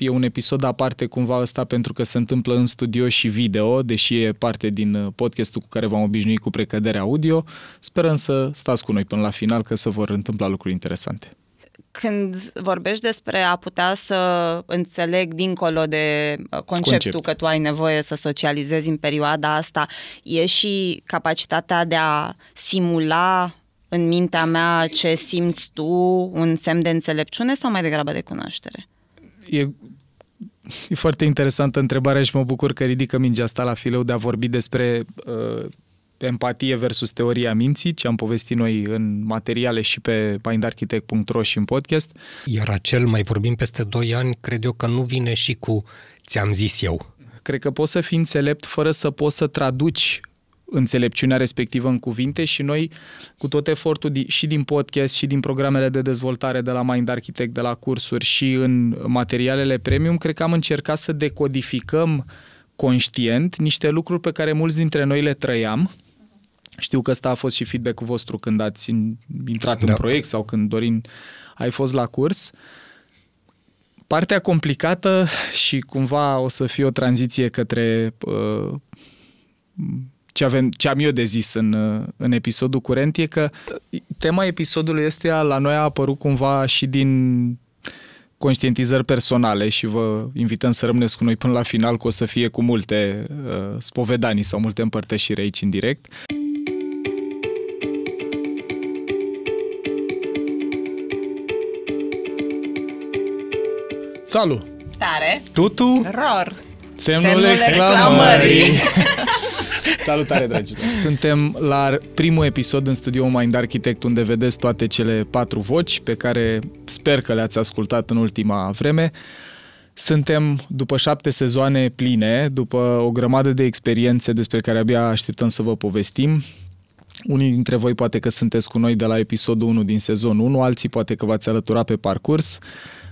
E un episod aparte cumva ăsta pentru că se întâmplă în studio și video, deși e parte din uh, podcastul cu care v-am obișnuit cu precădere audio. Sperăm să stați cu noi până la final că se vor întâmpla lucruri interesante. Când vorbești despre a putea să înțeleg dincolo de uh, conceptul Concept. că tu ai nevoie să socializezi în perioada asta, e și capacitatea de a simula în mintea mea ce simți tu, un semn de înțelepciune sau mai degrabă de cunoaștere? e, e foarte interesantă întrebarea și mă bucur că ridică mingea asta la fileu de a vorbi despre uh, empatie versus teoria minții, ce am povestit noi în materiale și pe mindarchitect.ro și în podcast. Iar acel mai vorbim peste 2 ani, cred eu că nu vine și cu ți-am zis eu. Cred că poți să fii înțelept fără să poți să traduci înțelepciunea respectivă în cuvinte și noi cu tot efortul și din podcast și din programele de dezvoltare de la Mind Architect, de la cursuri și în materialele premium, cred că am încercat să decodificăm conștient niște lucruri pe care mulți dintre noi le trăiam. Știu că ăsta a fost și feedback-ul vostru când ați intrat da. în proiect sau când, Dorin, ai fost la curs. Partea complicată și cumva o să fie o tranziție către uh, ce, avem, ce am eu de zis în, în episodul curent e că tema episodului este la noi a apărut cumva și din conștientizări personale și vă invităm să rămâneți cu noi până la final, că o să fie cu multe uh, spovedanii sau multe împărtășiri aici în direct. Salut! Tare! Tutu! Ror! Semnul, Semnul exclamării. exclamării. Salutare, dragilor! Suntem la primul episod în studioul Mind Architect, unde vedeți toate cele patru voci pe care sper că le-ați ascultat în ultima vreme. Suntem după șapte sezoane pline, după o grămadă de experiențe despre care abia așteptăm să vă povestim. Unii dintre voi poate că sunteți cu noi de la episodul 1 din sezonul 1, alții poate că v-ați alăturat pe parcurs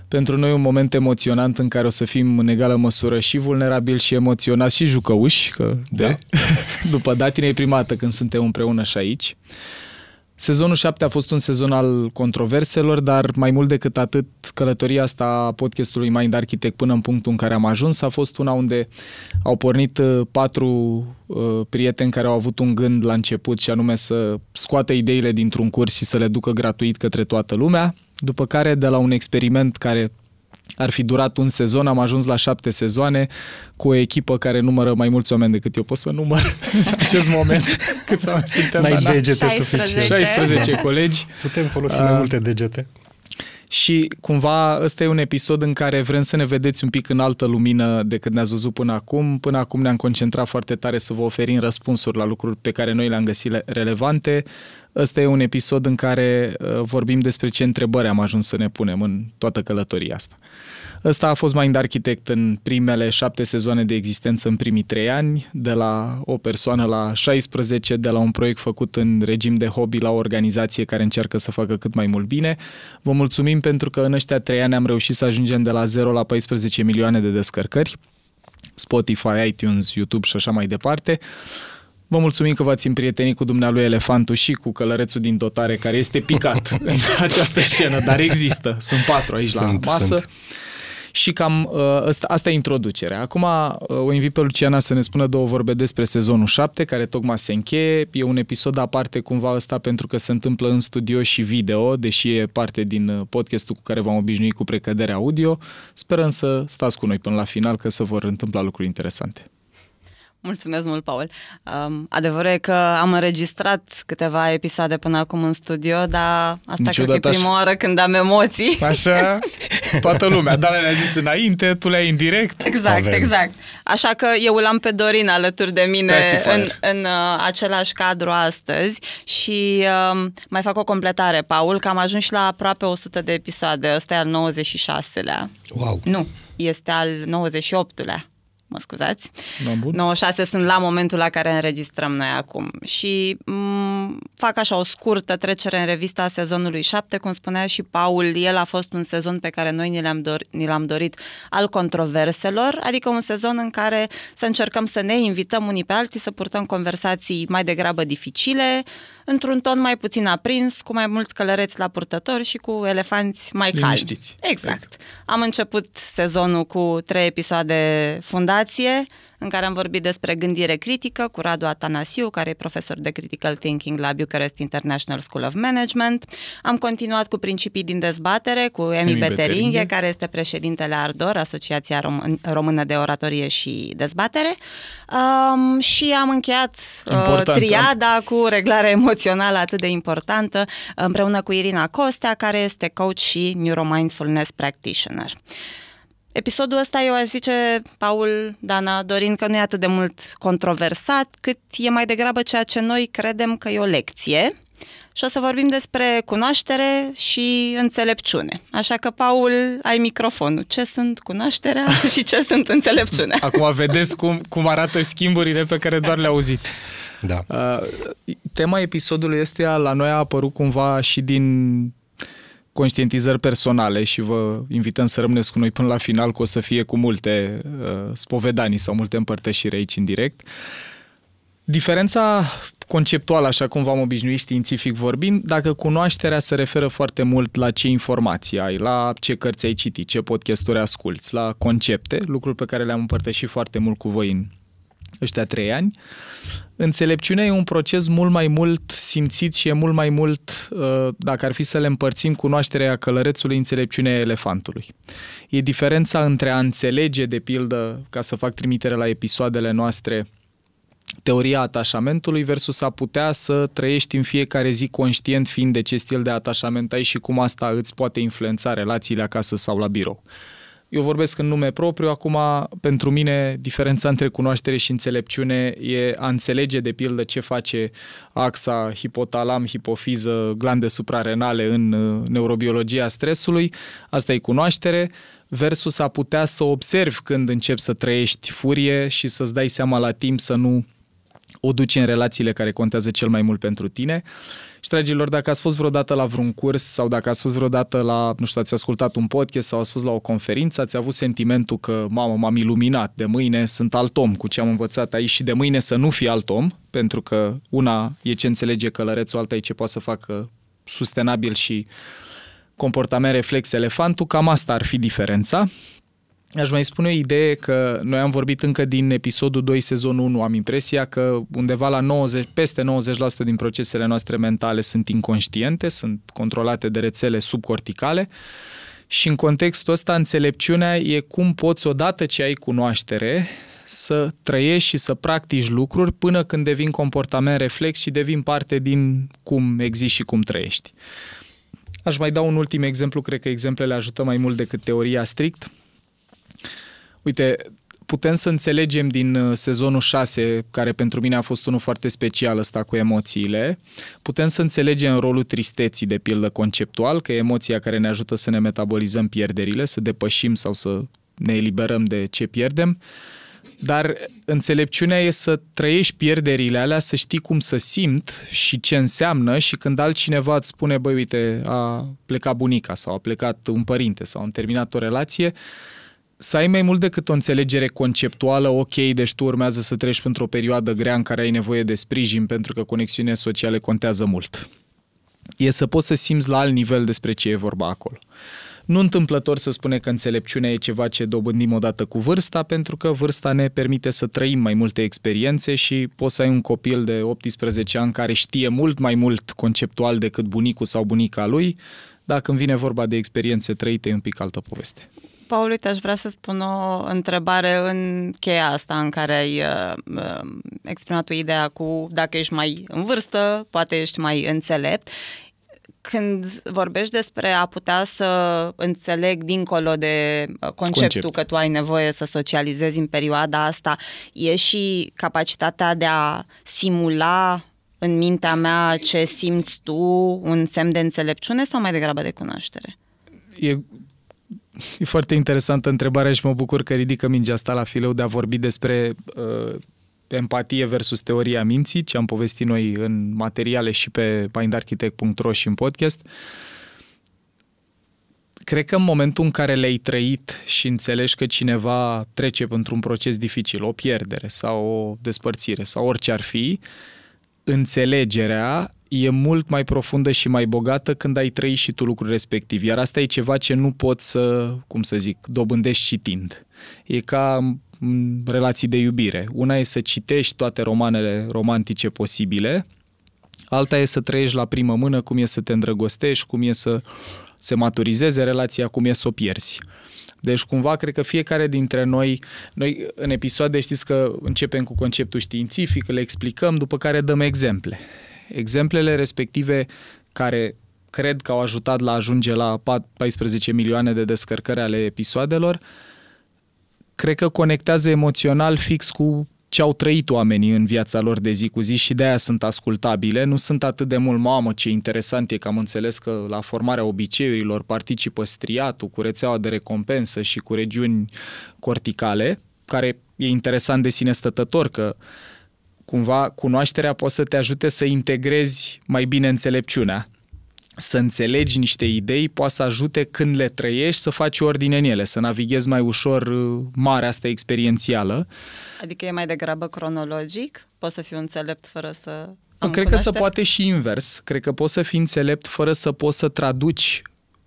pentru noi un moment emoționant în care o să fim în egală măsură și vulnerabil, și emoționați și jucăuși, că da. de, după datine e prima dată când suntem împreună și aici. Sezonul 7 a fost un sezon al controverselor, dar mai mult decât atât, călătoria asta a podcastului Mind Architect până în punctul în care am ajuns a fost una unde au pornit uh, patru uh, prieteni care au avut un gând la început și anume să scoată ideile dintr-un curs și să le ducă gratuit către toată lumea. După care, de la un experiment care ar fi durat un sezon, am ajuns la șapte sezoane cu o echipă care numără mai mulți oameni decât eu pot să număr în acest moment câți oameni suntem. Mai da, degete 16. 16 colegi. Putem folosi mai uh, multe degete. Și cumva ăsta e un episod în care vrem să ne vedeți un pic în altă lumină decât ne-ați văzut până acum. Până acum ne-am concentrat foarte tare să vă oferim răspunsuri la lucruri pe care noi le-am găsit relevante. Ăsta e un episod în care uh, vorbim despre ce întrebări am ajuns să ne punem în toată călătoria asta. Ăsta a fost Mind Architect în primele șapte sezoane de existență în primii trei ani, de la o persoană la 16, de la un proiect făcut în regim de hobby la o organizație care încearcă să facă cât mai mult bine. Vă mulțumim pentru că în ăștia trei ani am reușit să ajungem de la 0 la 14 milioane de descărcări. Spotify, iTunes, YouTube și așa mai departe. Vă mulțumim că v-ați împrietenit cu dumnealui Elefantul și cu călărețul din dotare care este picat în această scenă, dar există. Sunt patru aici sunt, la masă. Și cam asta, uh, asta e introducerea. Acum uh, o invit pe Luciana să ne spună două vorbe despre sezonul 7, care tocmai se încheie. E un episod aparte cumva ăsta pentru că se întâmplă în studio și video, deși e parte din uh, podcastul cu care v-am obișnuit cu precădere audio. Sperăm să stați cu noi până la final, că se vor întâmpla lucruri interesante. Mulțumesc mult, Paul. Um, adevărul e că am înregistrat câteva episoade până acum în studio, dar asta cred că e prima așa. oară când am emoții. Așa, toată lumea. Dar ne-a zis înainte, tu le-ai în direct. Exact, Avem. exact. Așa că eu l-am pe Dorin alături de mine în, în uh, același cadru astăzi și uh, mai fac o completare, Paul, că am ajuns și la aproape 100 de episoade. Ăsta e al 96-lea. Wow! Nu, este al 98-lea mă scuzați. Da, 96 sunt la momentul la care înregistrăm noi acum. Și mm, fac așa o scurtă trecere în revista sezonului 7, cum spunea și Paul, el a fost un sezon pe care noi ni l-am, dor- ni l-am dorit al controverselor, adică un sezon în care să încercăm să ne invităm unii pe alții, să purtăm conversații mai degrabă dificile, într-un ton mai puțin aprins, cu mai mulți călăreți la purtători și cu elefanți mai calmi. Exact. exact. Am început sezonul cu trei episoade fundație, în care am vorbit despre gândire critică cu Radu Atanasiu, care e profesor de critical thinking la Bucharest International School of Management. Am continuat cu principii din dezbatere cu Emi, Beteringhe, care este președintele Ardor, Asociația Rom- Română de Oratorie și Dezbatere. Um, și am încheiat Important, uh, triada cu reglare emoțională atât de importantă, împreună cu Irina Costea, care este coach și neuromindfulness practitioner. Episodul ăsta, eu aș zice, Paul, Dana, dorind că nu e atât de mult controversat, cât e mai degrabă ceea ce noi credem că e o lecție. Și o să vorbim despre cunoaștere și înțelepciune. Așa că, Paul, ai microfonul. Ce sunt cunoașterea și ce sunt înțelepciunea? Acum vedeți cum, cum arată schimburile pe care doar le auziți. Da. Uh, tema episodului este la noi a apărut cumva și din conștientizări personale și vă invităm să rămâneți cu noi până la final, că o să fie cu multe uh, spovedanii sau multe împărtășiri aici în direct. Diferența conceptuală, așa cum v-am obișnuit științific vorbind, dacă cunoașterea se referă foarte mult la ce informații ai, la ce cărți ai citit, ce podcasturi asculți, la concepte, lucruri pe care le-am împărtășit foarte mult cu voi în ăștia trei ani. Înțelepciunea e un proces mult mai mult simțit și e mult mai mult, uh, dacă ar fi să le împărțim, cunoașterea călărețului, înțelepciunea elefantului. E diferența între a înțelege, de pildă, ca să fac trimitere la episoadele noastre, teoria atașamentului versus a putea să trăiești în fiecare zi conștient fiind de ce stil de atașament ai și cum asta îți poate influența relațiile acasă sau la birou. Eu vorbesc în nume propriu, acum pentru mine diferența între cunoaștere și înțelepciune e a înțelege de pildă ce face axa hipotalam, hipofiză, glande suprarenale în uh, neurobiologia stresului, asta e cunoaștere, versus a putea să observi când începi să trăiești furie și să-ți dai seama la timp să nu o duci în relațiile care contează cel mai mult pentru tine. Și, dragilor, dacă ați fost vreodată la vreun curs sau dacă ați fost vreodată la, nu știu, ați ascultat un podcast sau ați fost la o conferință, ați avut sentimentul că, mamă, m-am iluminat, de mâine sunt alt om cu ce am învățat aici și de mâine să nu fi alt om, pentru că una e ce înțelege călărețul, alta e ce poate să facă sustenabil și comportament reflex elefantul, cam asta ar fi diferența. Aș mai spune o idee că noi am vorbit încă din episodul 2, sezonul 1, am impresia că undeva la 90, peste 90% din procesele noastre mentale sunt inconștiente, sunt controlate de rețele subcorticale și în contextul ăsta înțelepciunea e cum poți odată ce ai cunoaștere să trăiești și să practici lucruri până când devin comportament reflex și devin parte din cum existi și cum trăiești. Aș mai da un ultim exemplu, cred că exemplele ajută mai mult decât teoria strict Uite, putem să înțelegem din uh, sezonul 6, care pentru mine a fost unul foarte special ăsta cu emoțiile, putem să înțelegem rolul tristeții, de pildă, conceptual, că e emoția care ne ajută să ne metabolizăm pierderile, să depășim sau să ne eliberăm de ce pierdem, dar înțelepciunea e să trăiești pierderile alea, să știi cum să simt și ce înseamnă și când altcineva îți spune, băi, uite, a plecat bunica sau a plecat un părinte sau am terminat o relație, să ai mai mult decât o înțelegere conceptuală, ok, deci tu urmează să treci într-o perioadă grea în care ai nevoie de sprijin pentru că conexiunile sociale contează mult. E să poți să simți la alt nivel despre ce e vorba acolo. Nu întâmplător să spune că înțelepciunea e ceva ce dobândim odată cu vârsta, pentru că vârsta ne permite să trăim mai multe experiențe și poți să ai un copil de 18 ani care știe mult mai mult conceptual decât bunicul sau bunica lui, dacă când vine vorba de experiențe trăite, e un pic altă poveste. Paul, uite, aș vrea să spun o întrebare în cheia asta în care ai uh, uh exprimat o ideea cu dacă ești mai în vârstă, poate ești mai înțelept când vorbești despre a putea să înțeleg dincolo de uh, conceptul Concept. că tu ai nevoie să socializezi în perioada asta, e și capacitatea de a simula în mintea mea ce simți tu, un semn de înțelepciune sau mai degrabă de cunoaștere? E E foarte interesantă întrebarea și mă bucur că ridică mingea asta la fileu de a vorbi despre uh, empatie versus teoria minții, ce am povestit noi în materiale și pe mindarchitect.ro și în podcast. Cred că în momentul în care le-ai trăit și înțelegi că cineva trece într-un proces dificil, o pierdere sau o despărțire sau orice ar fi, înțelegerea e mult mai profundă și mai bogată când ai trăit și tu lucruri respectiv. Iar asta e ceva ce nu poți să, cum să zic, dobândești citind. E ca relații de iubire. Una e să citești toate romanele romantice posibile, alta e să trăiești la primă mână cum e să te îndrăgostești, cum e să se maturizeze relația, cum e să o pierzi. Deci cumva cred că fiecare dintre noi, noi în episoade știți că începem cu conceptul științific, le explicăm, după care dăm exemple. Exemplele respective care cred că au ajutat la ajunge la 14 milioane de descărcări ale episoadelor, cred că conectează emoțional fix cu ce au trăit oamenii în viața lor de zi cu zi și de aia sunt ascultabile, nu sunt atât de mult, mamă, ce interesant e că am înțeles că la formarea obiceiurilor participă striatul cu rețeaua de recompensă și cu regiuni corticale, care e interesant de sine stătător că uh, cumva cunoașterea poate să te ajute să integrezi mai bine înțelepciunea. Să înțelegi niște idei poate să ajute când le trăiești să faci ordine în ele, să navighezi mai ușor uh, marea asta experiențială. Adică e mai degrabă cronologic? Poți să fiu înțelept fără să am Cred cunoaște? că se poate și invers. Cred că poți să fii înțelept fără să poți să traduci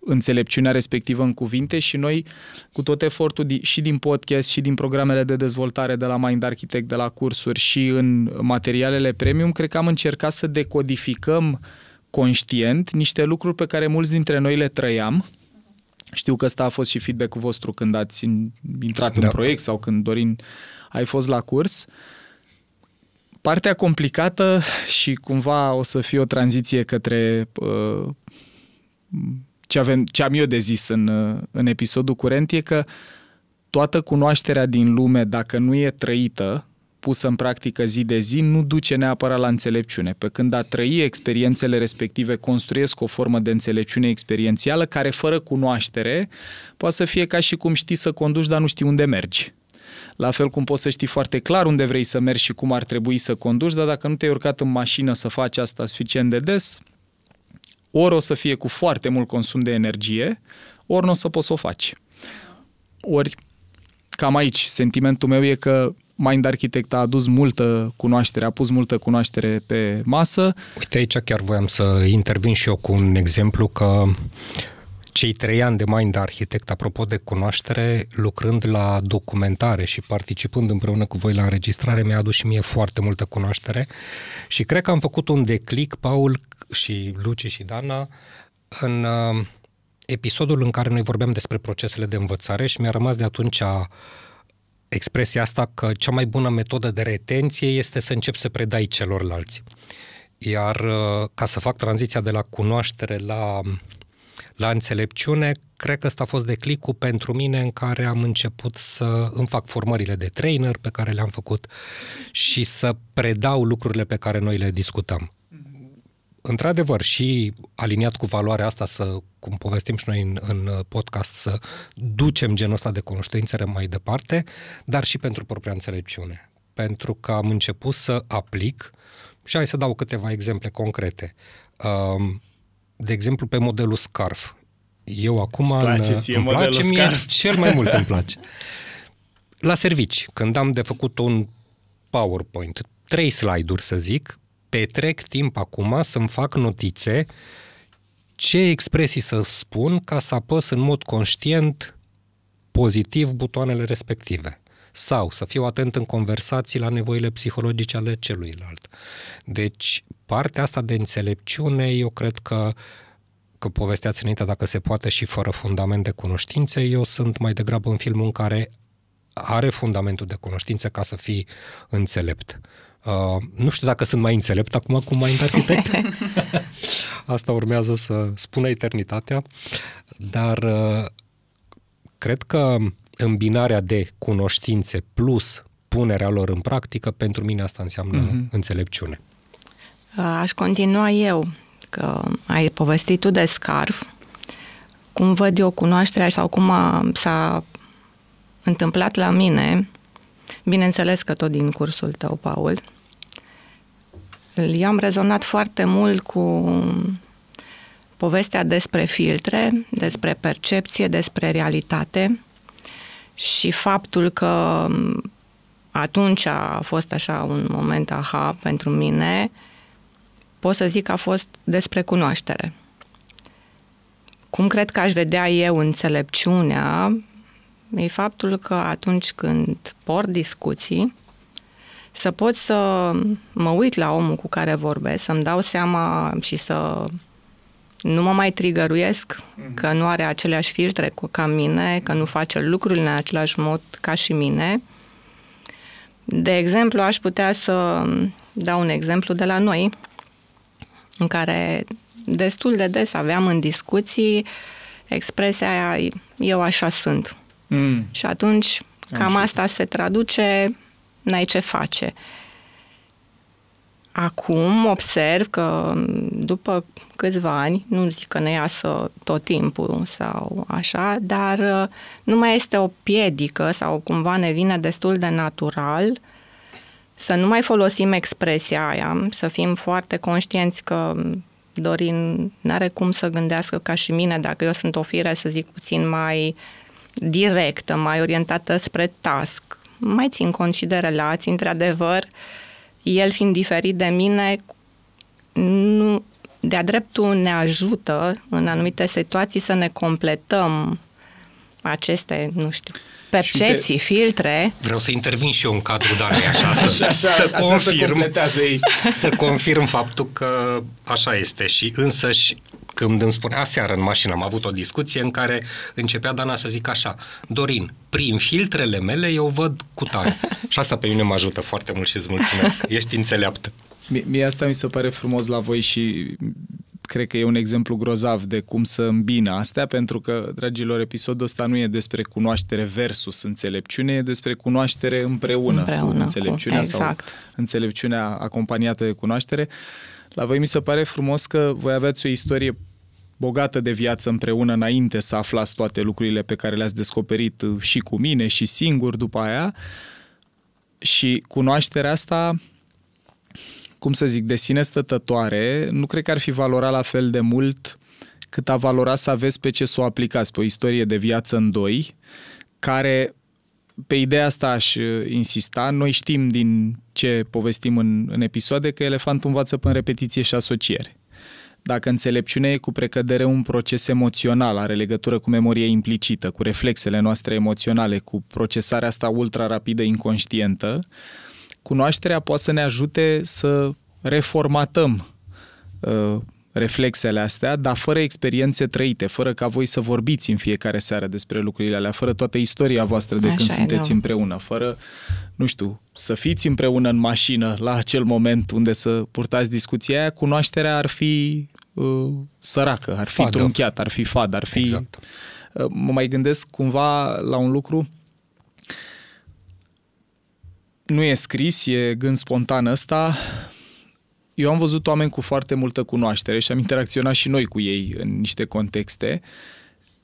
înțelepciunea respectivă în cuvinte și noi cu tot efortul și din podcast și din programele de dezvoltare de la Mind Architect, de la cursuri și în materialele premium, cred că am încercat să decodificăm conștient niște lucruri pe care mulți dintre noi le trăiam. Știu că ăsta a fost și feedback-ul vostru când ați intrat da. în proiect sau când, Dorin, ai fost la curs. Partea complicată și cumva o să fie o tranziție către uh, ce, avem, ce am eu de zis în, în episodul curent e că toată cunoașterea din lume, dacă nu e trăită, pusă în practică zi de zi, nu duce neapărat la înțelepciune. Pe când a trăi experiențele respective, construiesc o formă de înțelepciune experiențială care, fără cunoaștere, poate să fie ca și cum știi să conduci, dar nu știi unde mergi. La fel cum poți să știi foarte clar unde vrei să mergi și cum ar trebui să conduci, dar dacă nu te-ai urcat în mașină să faci asta suficient de des, ori o să fie cu foarte mult consum de energie, ori nu o să poți să o faci. Ori, cam aici, sentimentul meu e că Mind Architect a adus multă cunoaștere, a pus multă cunoaștere pe masă. Uite, aici chiar voiam să intervin și eu cu un exemplu că cei trei ani de Mind Architect, apropo de cunoaștere, lucrând la documentare și participând împreună cu voi la înregistrare, mi-a adus și mie foarte multă cunoaștere și cred că am făcut un declic, Paul, și Luci și Dana în uh, episodul în care noi vorbeam despre procesele de învățare și mi-a rămas de atunci a, uh, expresia asta că cea mai bună metodă de retenție este să începi să predai celorlalți. Iar uh, ca să fac tranziția de la cunoaștere la, la înțelepciune, cred că ăsta a fost declicul pentru mine în care am început să îmi fac formările de trainer pe care le-am făcut și să predau lucrurile pe care noi le discutam într-adevăr, și aliniat cu valoarea asta să, cum povestim și noi în, în podcast, să ducem genul ăsta de cunoștințe mai departe, dar și pentru propria înțelepciune. Pentru că am început să aplic și hai să dau câteva exemple concrete. De exemplu, pe modelul SCARF. Eu acum îți place, în, ție îmi place mie, scarf. cel mai mult îmi place. La servici, când am de făcut un PowerPoint, trei slide-uri să zic, petrec timp acum să-mi fac notițe ce expresii să spun ca să apăs în mod conștient pozitiv butoanele respective sau să fiu atent în conversații la nevoile psihologice ale celuilalt. Deci, partea asta de înțelepciune, eu cred că că povestea ținută, dacă se poate, și fără fundament de cunoștințe, eu sunt mai degrabă în filmul în care are fundamentul de cunoștință ca să fii înțelept. Uh, nu știu dacă sunt mai înțelept acum cu Mind Architect. Asta urmează să spună eternitatea. Dar uh, cred că îmbinarea de cunoștințe plus punerea lor în practică, pentru mine asta înseamnă mm-hmm. înțelepciune. Uh, aș continua eu, că ai povestit tu de scarf. Cum văd eu cunoașterea sau cum a, s-a întâmplat la mine, bineînțeles că tot din cursul tău, Paul, eu am rezonat foarte mult cu povestea despre filtre, despre percepție, despre realitate și faptul că atunci a fost așa un moment aha pentru mine, pot să zic că a fost despre cunoaștere. Cum cred că aș vedea eu înțelepciunea e faptul că atunci când por discuții, să pot să mă uit la omul cu care vorbesc, să-mi dau seama și să nu mă mai trigăruiesc mm-hmm. că nu are aceleași filtre cu, ca mine, că nu face lucrurile în același mod ca și mine. De exemplu, aș putea să dau un exemplu de la noi, în care destul de des aveam în discuții expresia aia, eu așa sunt. Mm. Și atunci, cam Am asta se traduce n-ai ce face. Acum observ că mm, după câțiva ani, nu zic că ne iasă tot timpul sau așa, dar uh, nu mai este o piedică sau cumva ne vine destul de natural să nu mai folosim expresia aia, să fim foarte conștienți că mm, Dorin n-are cum să gândească ca și mine, dacă eu sunt o fire, să zic, puțin mai directă, mai orientată spre task, mai țin cont și de relații, într-adevăr, el fiind diferit de mine, nu, de-a dreptul ne ajută în anumite situații să ne completăm aceste, nu știu, percepții, uite, filtre. Vreau să intervin și eu în cadrul Dani, așa, așa, să, așa, să confirm, așa să, ei. să confirm faptul că așa este și însăși când îmi spunea seară în mașină, am avut o discuție în care începea Dana să zic așa, Dorin, prin filtrele mele eu văd cu tare. și asta pe mine mă ajută foarte mult și îți mulțumesc. Ești înțeleaptă. Mie asta mi se pare frumos la voi și cred că e un exemplu grozav de cum să îmbină astea, pentru că, dragilor, episodul ăsta nu e despre cunoaștere versus înțelepciune, e despre cunoaștere împreună, împreună cu înțelepciunea cu, exact. sau înțelepciunea acompaniată de cunoaștere. Uh, la voi mi se pare frumos că voi aveți o istorie bogată de viață împreună înainte să aflați toate lucrurile pe care le-ați descoperit uh, și cu mine și singur după aia. Și cunoașterea asta, cum să zic, de sine stătătoare, nu cred că ar fi valorat la fel de mult cât a valorat să aveți pe ce să o aplicați, pe o istorie de viață în doi, care pe ideea asta aș uh, insista. Noi știm din ce povestim în, în episoade că elefantul învață până repetiție și asociere. Dacă înțelepciunea e cu precădere un proces emoțional, are legătură cu memoria implicită, cu reflexele noastre emoționale, cu procesarea asta ultra-rapidă inconștientă, cunoașterea poate să ne ajute să reformatăm uh, reflexele astea, dar fără experiențe trăite, fără ca voi să vorbiți în fiecare seară despre lucrurile alea, fără toată istoria voastră de Așa când e, sunteți da. împreună, fără, nu știu, să fiți împreună în mașină la acel moment unde să purtați discuția aia, cunoașterea ar fi uh, săracă, ar fi trunchiat, trunchiată, ar fi fad, ar fi... Exact. Uh, mă mai gândesc cumva la un lucru nu e scris, e gând spontan ăsta, eu am văzut oameni cu foarte multă cunoaștere și am interacționat și noi cu ei în niște contexte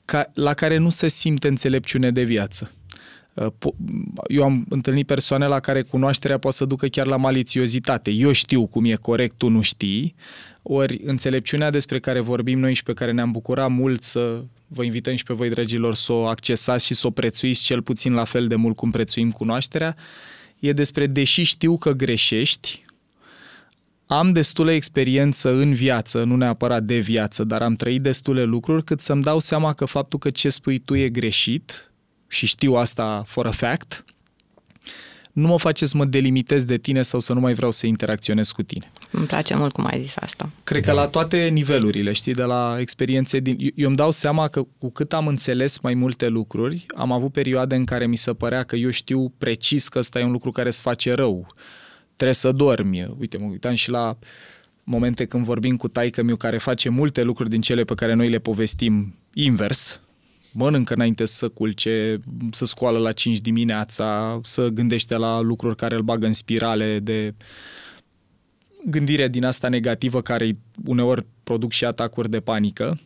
ca, la care nu se simte înțelepciune de viață. Uh, eu am întâlnit persoane la care cunoașterea poate să ducă chiar la malițiozitate. Eu știu cum e corect, tu nu știi. Ori înțelepciunea despre care vorbim noi și pe care ne-am bucurat mult să vă invităm și pe voi, dragilor, să o accesați și să o prețuiți cel puțin la fel de mult cum prețuim cunoașterea, e despre, deși știu că greșești, am destule experiență în viață, nu neapărat de viață, dar am trăit destule lucruri cât să-mi dau seama că faptul că ce spui tu e greșit și știu asta for a fact, nu mă face să mă delimitez de tine sau să nu mai vreau să interacționez cu tine. Îmi place mult cum ai zis asta. Cred că da. la toate nivelurile, știi, de la experiențe din... Eu îmi dau seama că cu cât am înțeles mai multe lucruri, am avut perioade în care mi se părea că eu știu precis că ăsta e un lucru care îți face rău trebuie să dormi. Uite, mă uitam și la momente când vorbim cu taică miu care face multe lucruri din cele pe care noi le povestim invers. Mănâncă înainte să culce, să scoală la 5 dimineața, să gândește la lucruri care îl bagă în spirale de gândire din asta negativă care uneori produc și atacuri de panică.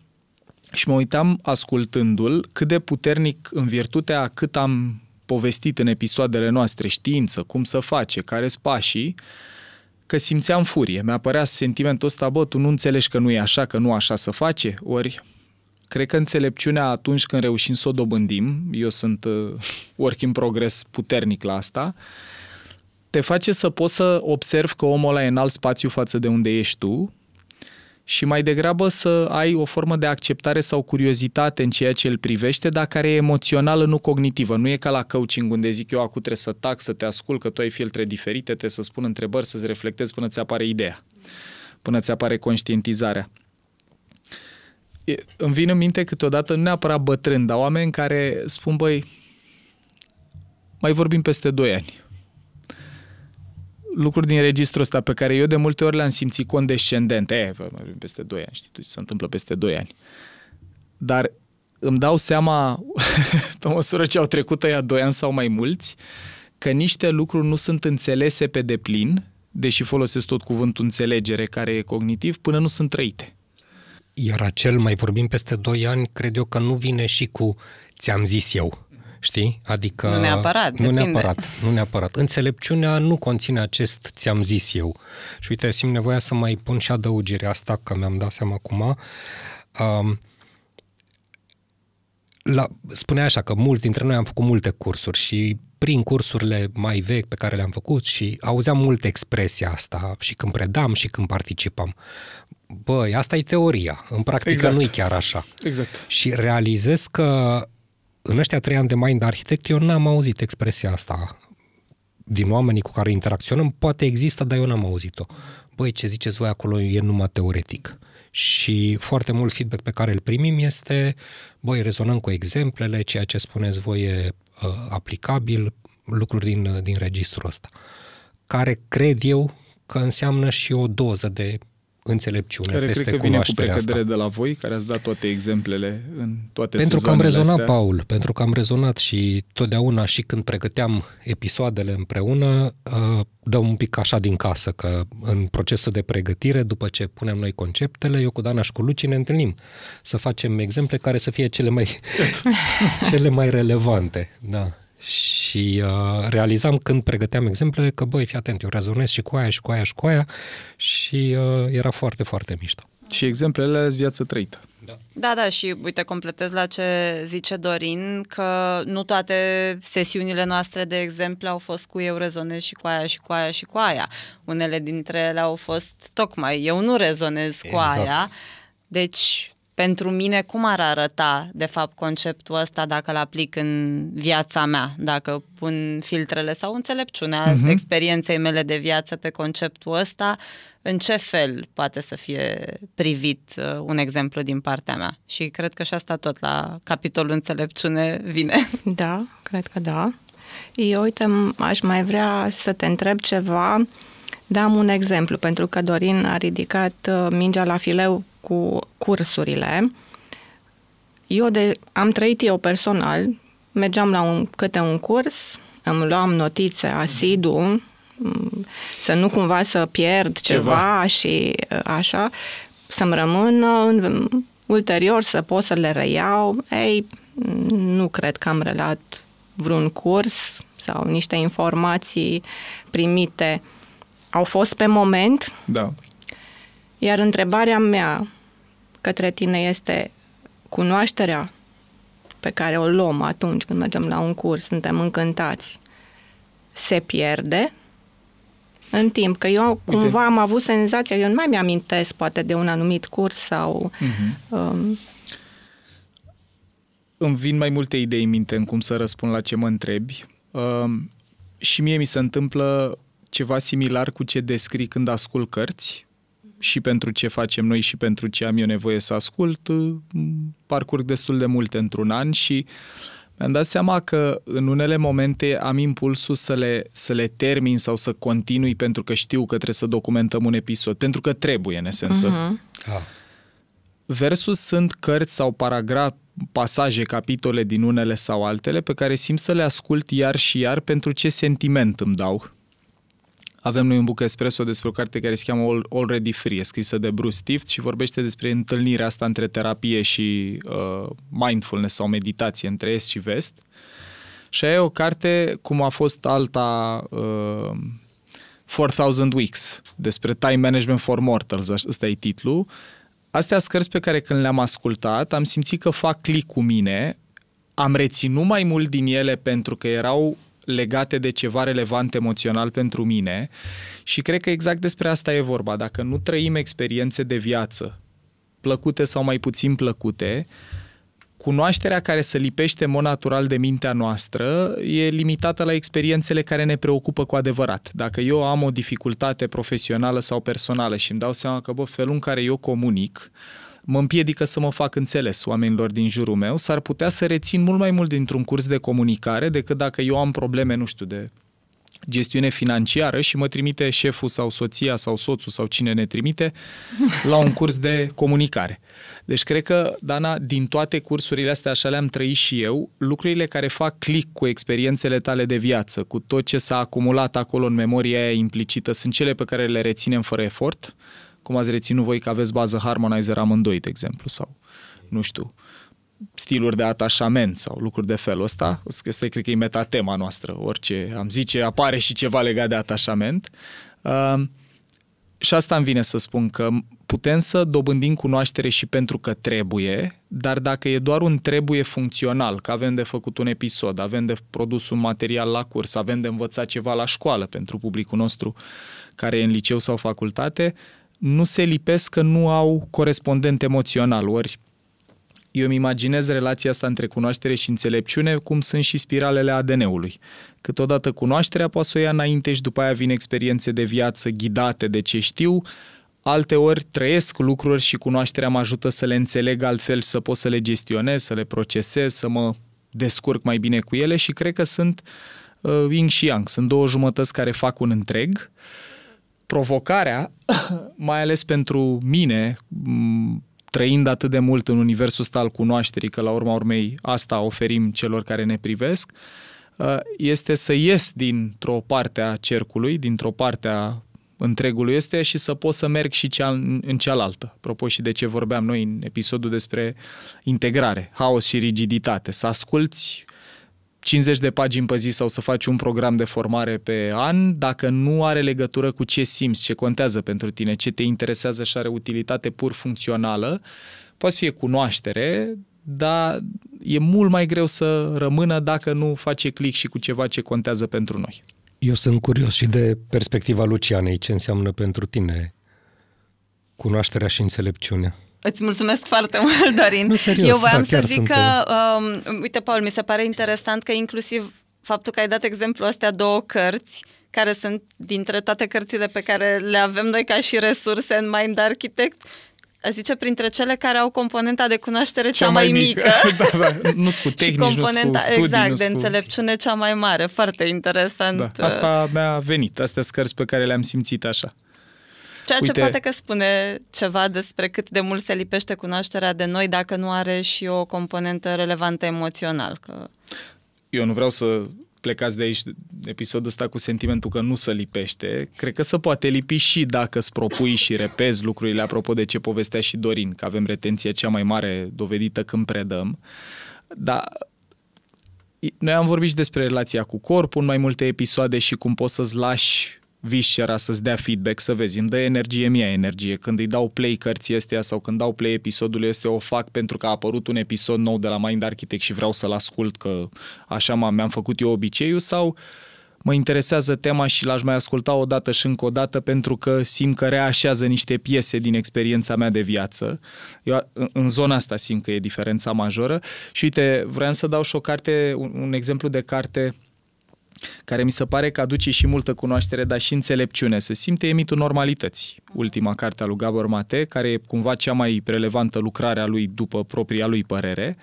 Și mă uitam ascultându-l cât de puternic în virtutea cât am povestit în episoadele noastre știință, cum să face, care spașii, că simțeam furie. mi părea sentimentul ăsta, bă, tu nu înțelegi că nu e așa, că nu așa să face? Ori, cred că înțelepciunea atunci când reușim să o dobândim, eu sunt uh, work in progress puternic la asta, te face să poți să observi că omul ăla e în alt spațiu față de unde ești tu și mai degrabă să ai o formă de acceptare sau curiozitate în ceea ce îl privește, dar care e emoțională, nu cognitivă. Nu e ca la coaching unde zic eu, acum trebuie să tac, să te ascult, că tu ai filtre diferite, te să spun întrebări, să-ți reflectezi până ți apare ideea, până ți apare conștientizarea. E, îmi vin în minte câteodată, nu neapărat bătrân, dar oameni care spun, băi, mai vorbim peste 2 ani lucruri din registrul ăsta pe care eu de multe ori le-am simțit condescendent. E, peste 2 ani, știi tu ce se întâmplă peste 2 ani. Dar îmi dau seama, pe măsură ce au trecut ăia 2 ani sau mai mulți, că niște lucruri nu sunt înțelese pe deplin, deși folosesc tot cuvântul înțelegere care e cognitiv, până nu sunt trăite. Iar acel mai vorbim peste 2 ani, cred eu că nu vine și cu ți-am zis eu Știi? Adică... Nu neapărat, Nu depinde. neapărat, nu neapărat. Înțelepciunea nu conține acest ți-am zis eu. Și uite, simt nevoia să mai pun și adăugirea asta, că mi-am dat seama acum. Um, la, spunea așa că mulți dintre noi am făcut multe cursuri și prin cursurile mai vechi pe care le-am făcut și auzeam mult expresia asta și când predam și când participam. Băi, asta e teoria. În practică exact. nu e chiar așa. Exact. Și realizez că în ăștia trei ani de Mind Architect, eu n-am auzit expresia asta din oamenii cu care interacționăm, poate există, dar eu n-am auzit-o. Băi, ce ziceți voi acolo e numai teoretic. Și foarte mult feedback pe care îl primim este, băi, rezonăm cu exemplele, ceea ce spuneți voi e uh, aplicabil, lucruri din, uh, din registrul ăsta, care cred eu că înseamnă și o doză de înțelepciune, care peste cred că vine cu precădere asta. de la voi, care ați dat toate exemplele în toate Pentru că am rezonat, astea. Paul, pentru că am rezonat și totdeauna și când pregăteam episoadele împreună, uh, dăm un pic așa din casă, că în procesul de pregătire, după ce punem noi conceptele, eu cu Dana și cu Luci ne întâlnim să facem exemple care să fie cele mai, cele mai relevante. Da. Și uh, realizam când pregăteam exemplele că, băi, fii atent, eu rezonez și cu aia, și cu aia, și cu aia și uh, era foarte, foarte mișto. Și exemplele alea viață trăită. Da. da, da, și uite, completez la ce zice Dorin, că nu toate sesiunile noastre, de exemplu, au fost cu eu rezonez și cu aia și cu aia și cu aia. Unele dintre ele au fost tocmai eu nu rezonez cu exact. aia, deci pentru mine cum ar arăta, de fapt, conceptul ăsta dacă îl aplic în viața mea, dacă pun filtrele sau înțelepciunea uh-huh. experienței mele de viață pe conceptul ăsta, în ce fel poate să fie privit uh, un exemplu din partea mea. Și cred că și asta tot la capitolul înțelepciune vine. Da, cred că da. Eu, uite, aș mai vrea să te întreb ceva dăm da, un exemplu, pentru că Dorin a ridicat uh, mingea la fileu cu cursurile. Eu de, am trăit eu personal, mergeam la un, câte un curs, îmi luam notițe asidu, mm. mm, să nu cumva să pierd ceva, ceva și uh, așa, să-mi rămână în, ulterior să pot să le reiau. Ei, nu cred că am relat vreun curs sau niște informații primite uh, au fost pe moment. Da. Iar întrebarea mea către tine este cunoașterea pe care o luăm atunci când mergem la un curs, suntem încântați, se pierde în timp. Că eu Uite. cumva am avut senzația, eu nu mai mi-amintesc poate de un anumit curs sau... Uh-huh. Um... Îmi vin mai multe idei în minte în cum să răspund la ce mă întrebi. Um, și mie mi se întâmplă ceva similar cu ce descrii când ascult cărți, și pentru ce facem noi și pentru ce am eu nevoie să ascult, uh, parcurg destul de multe într-un an și mi-am dat seama că în unele momente am impulsul să le, să le termin sau să continui pentru că știu că trebuie să documentăm un episod, pentru că trebuie, în esență. Uh-huh. Ah. Versus sunt cărți sau paragraf, pasaje, capitole din unele sau altele pe care simt să le ascult iar și iar pentru ce sentiment îmi dau. Avem noi un buc espresso despre o carte care se cheamă Already Free, scrisă de Bruce Tift și vorbește despre întâlnirea asta între terapie și uh, mindfulness sau meditație între est și vest. Și aia e o carte cum a fost alta uh, 4000 Weeks, despre Time Management for Mortals, ăsta e titlul. Astea scărți pe care când le-am ascultat, am simțit că fac click cu mine, am reținut mai mult din ele pentru că erau legate de ceva relevant emoțional pentru mine și cred că exact despre asta e vorba. Dacă nu trăim experiențe de viață, plăcute sau mai puțin plăcute, cunoașterea care se lipește în mod natural de mintea noastră e limitată la experiențele care ne preocupă cu adevărat. Dacă eu am o dificultate profesională sau personală și îmi dau seama că, bă, felul în care eu comunic, uh, mă împiedică să mă fac înțeles oamenilor din jurul meu, s-ar putea să rețin mult mai mult dintr-un curs de comunicare decât dacă eu am probleme, nu știu, de gestiune financiară și mă trimite șeful sau soția sau soțul sau cine ne trimite la un curs de comunicare. Deci cred că, Dana, din toate cursurile astea, așa le-am trăit și eu, lucrurile care fac click cu experiențele tale de viață, cu tot ce s-a acumulat acolo în memoria aia implicită, sunt cele pe care le reținem fără efort, cum ați reținut voi că aveți bază harmonizer amândoi, de exemplu, sau nu știu, stiluri de atașament sau lucruri de felul ăsta. Este, cred că e metatema noastră. Orice am zice, apare și ceva legat de atașament. și asta îmi vine să spun că putem să dobândim cunoaștere și pentru că trebuie, dar dacă e doar un trebuie funcțional, că avem de făcut un episod, avem de produs un material la curs, avem de învățat ceva la școală pentru publicul nostru care e în liceu sau facultate, nu se lipesc că nu au corespondent emoțional, ori eu îmi imaginez relația asta între cunoaștere și înțelepciune cum sunt și spiralele ADN-ului. Câteodată cunoașterea poate să o ia înainte și după aia vin experiențe de viață ghidate de ce știu, alte ori trăiesc lucruri și cunoașterea mă ajută să le înțeleg altfel, să pot să le gestionez, să le procesez, să mă descurc mai bine cu ele și cred că sunt uh, yin și yang, sunt două jumătăți care fac un întreg. Uh, provocarea, mai ales pentru mine, trăind atât de mult în universul ăsta al cunoașterii, că la urma urmei asta oferim celor care ne privesc, uh, este să ies dintr-o parte a cercului, dintr-o parte a întregului este și să pot să merg și cea, în cealaltă. Apropo și de ce vorbeam noi în episodul despre integrare, haos și rigiditate. Să asculți 50 de pagini pe zi sau să faci un program de formare pe an, dacă nu are legătură cu ce simți, ce contează pentru tine, ce te interesează și are utilitate pur funcțională, poate să fie cunoaștere, dar e mult mai greu să rămână dacă nu face click și cu ceva ce contează pentru noi. Eu sunt curios și de perspectiva Lucianei, ce înseamnă pentru tine cunoașterea și înțelepciunea. Îți mulțumesc foarte mult, Dorin. Nu, serios, Eu voiam da, să zic suntem. că, uh, um, uite, Paul, mi se pare interesant că inclusiv faptul că ai dat exemplu astea două cărți, care sunt dintre toate cărțile pe care le avem noi ca și resurse în Mind Architect, a zice printre cele care au componenta de cunoaștere cea, cea mai, mai mică. mică. da, da. Nu cu tehnici, componenta, nu cu studii, Exact, nu de cu... înțelepciune cea mai mare. Foarte interesant. Da. Asta uh, mi-a venit. Astea sunt cărți pe care le-am simțit așa. Ceea Uite, ce poate că spune ceva despre cât de mult se lipește cunoașterea de noi dacă nu are și o componentă relevantă emoțional. Că... Eu nu vreau să plecați de aici episodul ăsta cu sentimentul că nu se lipește. Cred că se poate lipi și dacă îți propui și repezi lucrurile apropo de ce povestea și Dorin, că avem retenție cea mai mare dovedită când predăm. Dar noi am vorbit și despre relația cu corpul în mai multe episoade și cum poți să-ți lași viscera să-ți dea feedback, să vezi, îmi dă energie, mie energie. Când îi dau play cărții astea sau când dau play episodul este o fac pentru că a apărut un episod nou de la Mind Architect și vreau să-l ascult, că așa mi-am făcut eu obiceiul sau mă interesează tema și l-aș mai asculta o dată și încă o dată pentru că simt că reașează niște piese din experiența mea de viață. Eu în zona asta simt că e diferența majoră și uite, vreau să dau și o carte, un, un exemplu de carte care mi se pare că aduce și multă cunoaștere, dar și înțelepciune. Se simte emitul normalității. Ultima carte a lui Gabor Mate, care e cumva cea mai relevantă lucrare a lui după propria lui părere.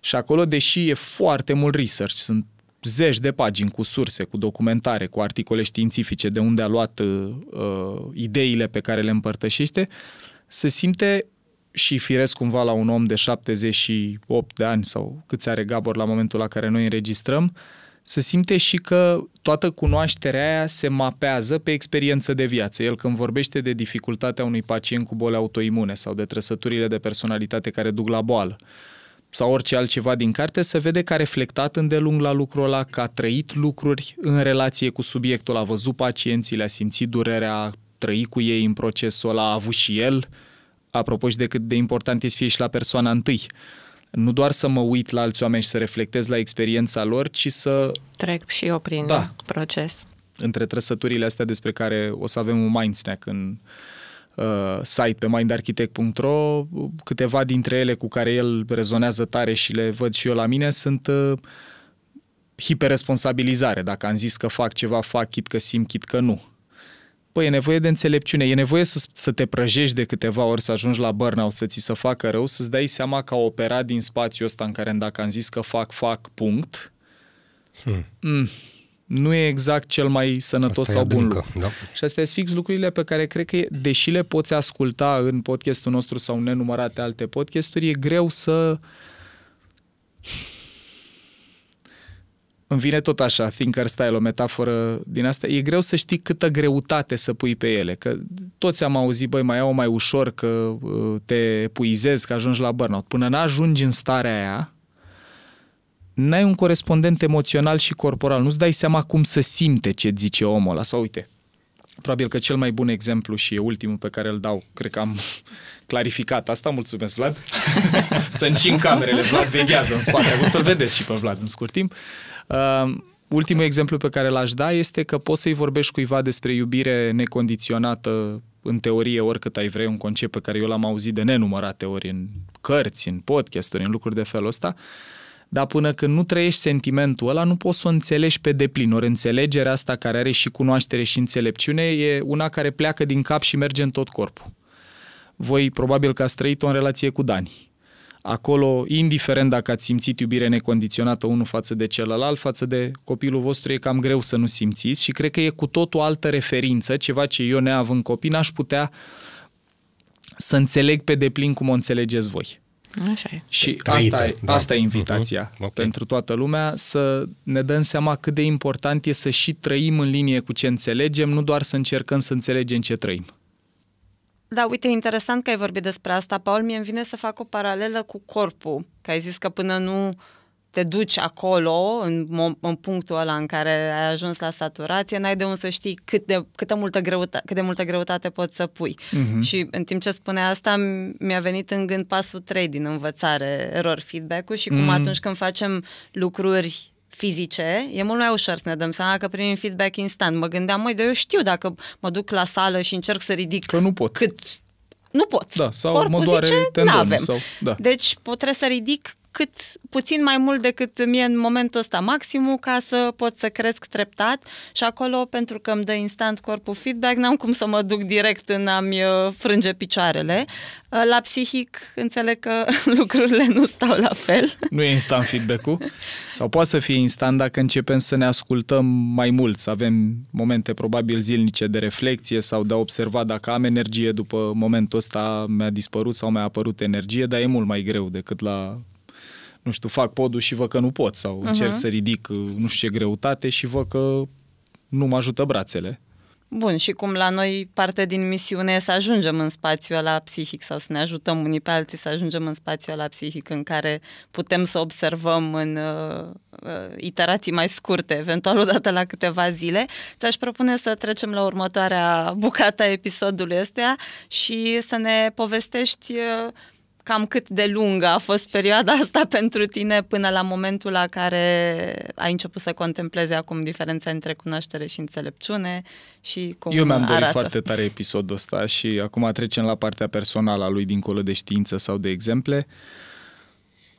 Și acolo, deși e foarte mult research, sunt zeci de pagini cu surse, cu documentare, cu articole științifice de unde a luat uh, uh ideile pe care le împărtășește, se simte și firesc cumva la un om de 78 de ani sau câți are Gabor la momentul la care noi înregistrăm, uh, să simte și că toată cunoașterea aia se mapează pe experiență de viață. El când vorbește de dificultatea unui pacient cu boli autoimune sau de trăsăturile de personalitate care duc la boală sau orice altceva din carte, se vede că a reflectat îndelung la lucrul ăla, că a trăit lucruri în relație cu subiectul, a văzut pacienții, le-a simțit durerea, a trăit cu ei în procesul ăla, a avut și el, apropo și de cât de important este să fie și la persoana întâi nu doar să mă uit la alți oameni și să reflectez la experiența lor, ci să... Trec și eu prin da. proces. Între trăsăturile astea despre care o să avem un mind snack în uh, site pe mindarchitect.ro, câteva dintre ele cu care el rezonează tare și le văd și eu la mine sunt uh, hiperresponsabilizare. Dacă am zis că fac ceva, fac, chit că simt, chit că nu Păi e nevoie de înțelepciune, e nevoie să, să te prăjești de câteva ori, să ajungi la burnout, să ți se facă rău, să-ți dai seama că a operat din spațiul ăsta în care dacă am zis că fac, fac, punct, hmm. Mm, nu e exact cel mai sănătos asta sau bun adâncă, lucru. Da. Și astea sunt fix lucrurile pe care cred că, deși le poți asculta în podcastul nostru sau în nenumărate alte podcasturi, e greu să îmi vine tot așa, thinker style, o metaforă din asta, e greu să știi câtă greutate să pui pe ele, că toți am auzit, băi, mai iau mai ușor, că uh, te puizezi, că ajungi la burnout. Până n-ajungi în starea aia, n-ai un corespondent emoțional și corporal, nu-ți dai seama cum să simte ce zice omul ăla. Sau uite, probabil că cel mai bun exemplu și e ultimul pe care îl dau, cred că am clarificat asta, mulțumesc Vlad, să încin camerele, Vlad veghează în spate, o să-l vedeți și pe Vlad în scurt timp. Uh, Ehm, ultimul exemplu pe care l-aș da este că poți să-i vorbești cuiva despre iubire necondiționată, în teorie, oricât ai vrei, un concept pe care eu l-am auzit de nenumărate ori în cărți, în podcasturi, în lucruri de felul ăsta, dar până când nu trăiești sentimentul ăla, nu poți să o înțelegi pe deplin. Ori înțelegerea asta care are și cunoaștere și înțelepciune e una care pleacă din cap și merge în tot corpul. Voi probabil că ați trăit o în relație cu Dani acolo, indiferent dacă ați simțit iubire necondiționată unul față de celălalt, față de copilul vostru e cam greu să nu simțiți și cred că e cu tot o altă referință, ceva ce eu neavând copii n-aș putea să înțeleg pe deplin cum o înțelegeți voi. Așa e. Și Trăită, asta, e, da. asta e mhm, invitația uh-huh. okay. pentru toată lumea, să ne dăm seama cât de important e să și trăim în linie cu ce înțelegem, nu doar să încercăm să înțelegem ce trăim. Da, uite, interesant că ai vorbit despre asta, Paul. Mie îmi vine să fac o paralelă cu corpul, că ai zis că până nu te duci acolo, în, în punctul ăla în care ai ajuns la saturație, n-ai de unde să știi cât de, câtă multă greuta, cât de multă greutate poți să pui. Uh-huh. Și în timp ce spune asta, mi-a venit în gând pasul 3 din învățare, error feedback-ul și cum uh-huh. atunci când facem lucruri fizice, e mult mai ușor să ne dăm seama că primim feedback instant. Mă gândeam, măi, de eu știu dacă mă duc la sală și încerc să ridic că nu pot. cât nu pot. Da, sau Corpul mă doare zice, tendonul. avem Sau, da. Deci pot, trebuie să ridic cât puțin mai mult decât mie în momentul ăsta maximul ca să pot să cresc treptat și acolo pentru că îmi dă instant corpul feedback n-am cum să mă duc direct în a-mi uh, frânge picioarele. Uh, la psihic înțeleg că lucrurile nu stau la fel. Nu e instant feedback-ul? Sau poate să fie instant dacă începem să ne ascultăm mai mult, să avem momente probabil zilnice de reflexie sau de a observa dacă am energie după momentul ăsta mi-a dispărut sau mi-a apărut energie, dar e mult mai greu decât la nu știu, fac podul și văd că nu pot sau uh-huh. încerc să ridic uh, nu știu ce greutate și văd că nu mă ajută brațele. Bun, și cum la noi parte din misiune e să ajungem în spațiul la psihic sau să ne ajutăm unii pe alții să ajungem în spațiul la psihic în care putem să observăm în uh, uh, iterații mai scurte, eventual odată la câteva zile, ți-aș propune să trecem la următoarea bucată a episodului ăsta și să ne povestești uh, cam cât de lungă a fost perioada asta pentru tine până la momentul la care ai început să contemplezi acum diferența între cunoaștere și înțelepciune și cum Eu mi-am dorit arată. foarte tare episodul ăsta și acum trecem la partea personală a lui dincolo de știință sau de exemple.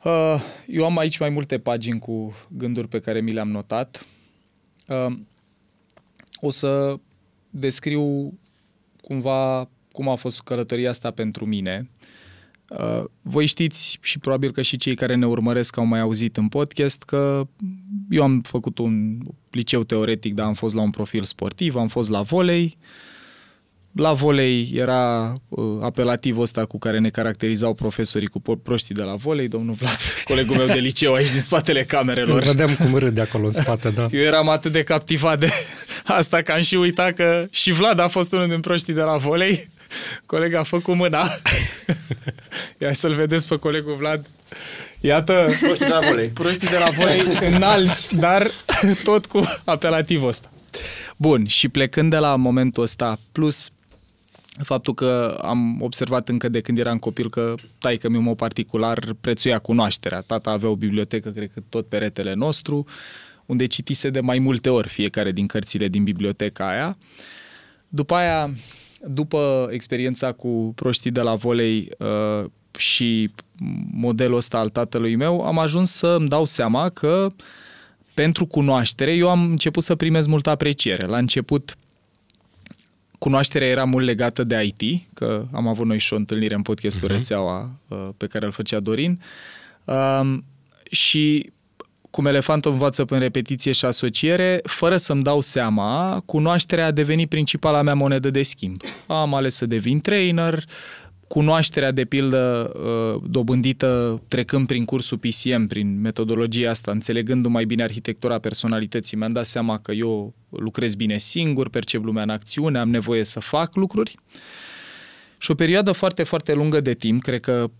Uh, eu am aici mai multe pagini cu gânduri pe care mi le-am notat. Uh, o să descriu cumva cum a fost călătoria asta pentru mine Uh, voi știți și probabil că și cei care ne urmăresc au mai auzit în podcast că eu am făcut un liceu teoretic, dar am fost la un profil sportiv, am fost la volei, uh, la volei era uh, apelativul ăsta cu care ne caracterizau profesorii cu proștii de la volei, domnul Vlad, colegul meu de liceu aici din spatele camerelor. Îl vedeam cum râde acolo în spate, da. Eu eram atât de captivat de asta că am și uitat că și Vlad a fost unul din proștii de la volei. Colega a făcut mâna. Ia să-l vedeți pe colegul Vlad. Iată, proștii de la volei, proștii de la volei înalți, dar tot cu apelativul ăsta. Bun, și plecând de la momentul ăsta, plus faptul că am observat încă de când eram copil că taică o particular prețuia cunoașterea. Tata avea o bibliotecă, cred că tot peretele nostru, unde citise de mai multe ori fiecare din cărțile din biblioteca aia. După aia, după experiența cu proștii de la volei uh, și modelul ăsta al tatălui meu, am ajuns să îmi dau seama că pentru cunoaștere eu am început să primez multă apreciere. La început cunoașterea era mult legată de IT, că am avut noi și o întâlnire în podcastul uh-huh. Rețeaua uh, pe care îl făcea Dorin. Uh, și cum elefantul învață prin repetiție și asociere, fără să-mi dau seama, cunoașterea a devenit principala mea monedă de schimb. Am ales să devin trainer, cunoașterea, de pildă, uh, dobândită trecând prin cursul PCM, prin metodologia asta, înțelegând mai bine arhitectura personalității, mi-am dat seama că eu lucrez bine singur, percep lumea în acțiune, am nevoie să fac lucruri. Și o perioadă foarte, foarte lungă de timp, cred că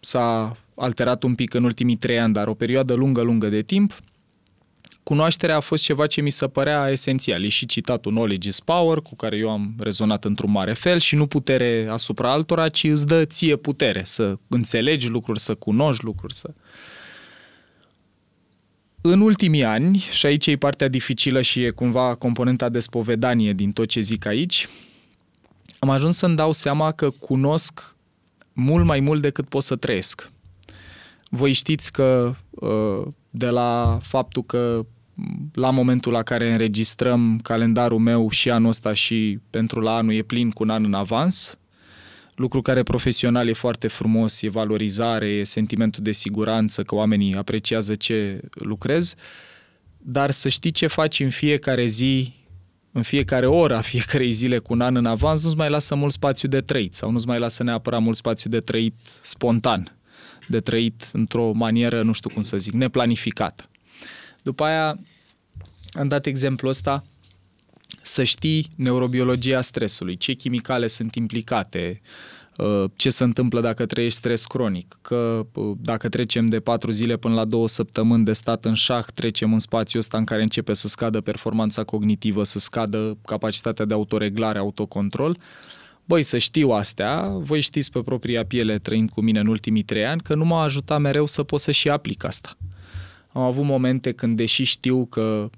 s-a alterat un pic în ultimii trei ani, dar o perioadă lungă, lungă de timp, cunoașterea a fost ceva ce mi se părea esențial. E și citatul Knowledge is Power, cu care eu am rezonat într-un mare fel și nu putere asupra altora, ci îți dă ție putere să înțelegi lucruri, să cunoști lucruri, să... În ultimii ani, și aici e partea dificilă și e cumva componenta de spovedanie din tot ce zic aici, am ajuns să-mi dau seama că cunosc mult mai mult decât pot să trăiesc. Voi știți că uh, de la faptul că la momentul la care înregistrăm calendarul meu și anul ăsta și pentru la anul e plin cu un an în avans, lucru care profesional e foarte frumos, e valorizare, e sentimentul de siguranță că oamenii apreciază ce lucrez, dar să știi ce faci în fiecare zi, în fiecare oră a fiecarei zile cu un an în avans, nu-ți mai lasă mult spațiu de trăit sau nu-ți mai lasă neapărat mult spațiu de trăit spontan, de trăit într-o manieră, nu știu cum să zic, neplanificată. După aia am dat exemplu ăsta să știi neurobiologia stresului, ce chimicale sunt implicate, uh, ce se întâmplă dacă trăiești stres cronic, că uh, dacă trecem de 4 zile până la 2 săptămâni de stat în șah, trecem în spațiul ăsta în care începe să scadă performanța cognitivă, să scadă capacitatea de autoreglare, autocontrol. Băi, să știu astea, voi știți pe propria piele trăind cu mine în ultimii trei ani, că nu m-a ajutat mereu să pot să și aplic asta. Am avut momente când, deși știu că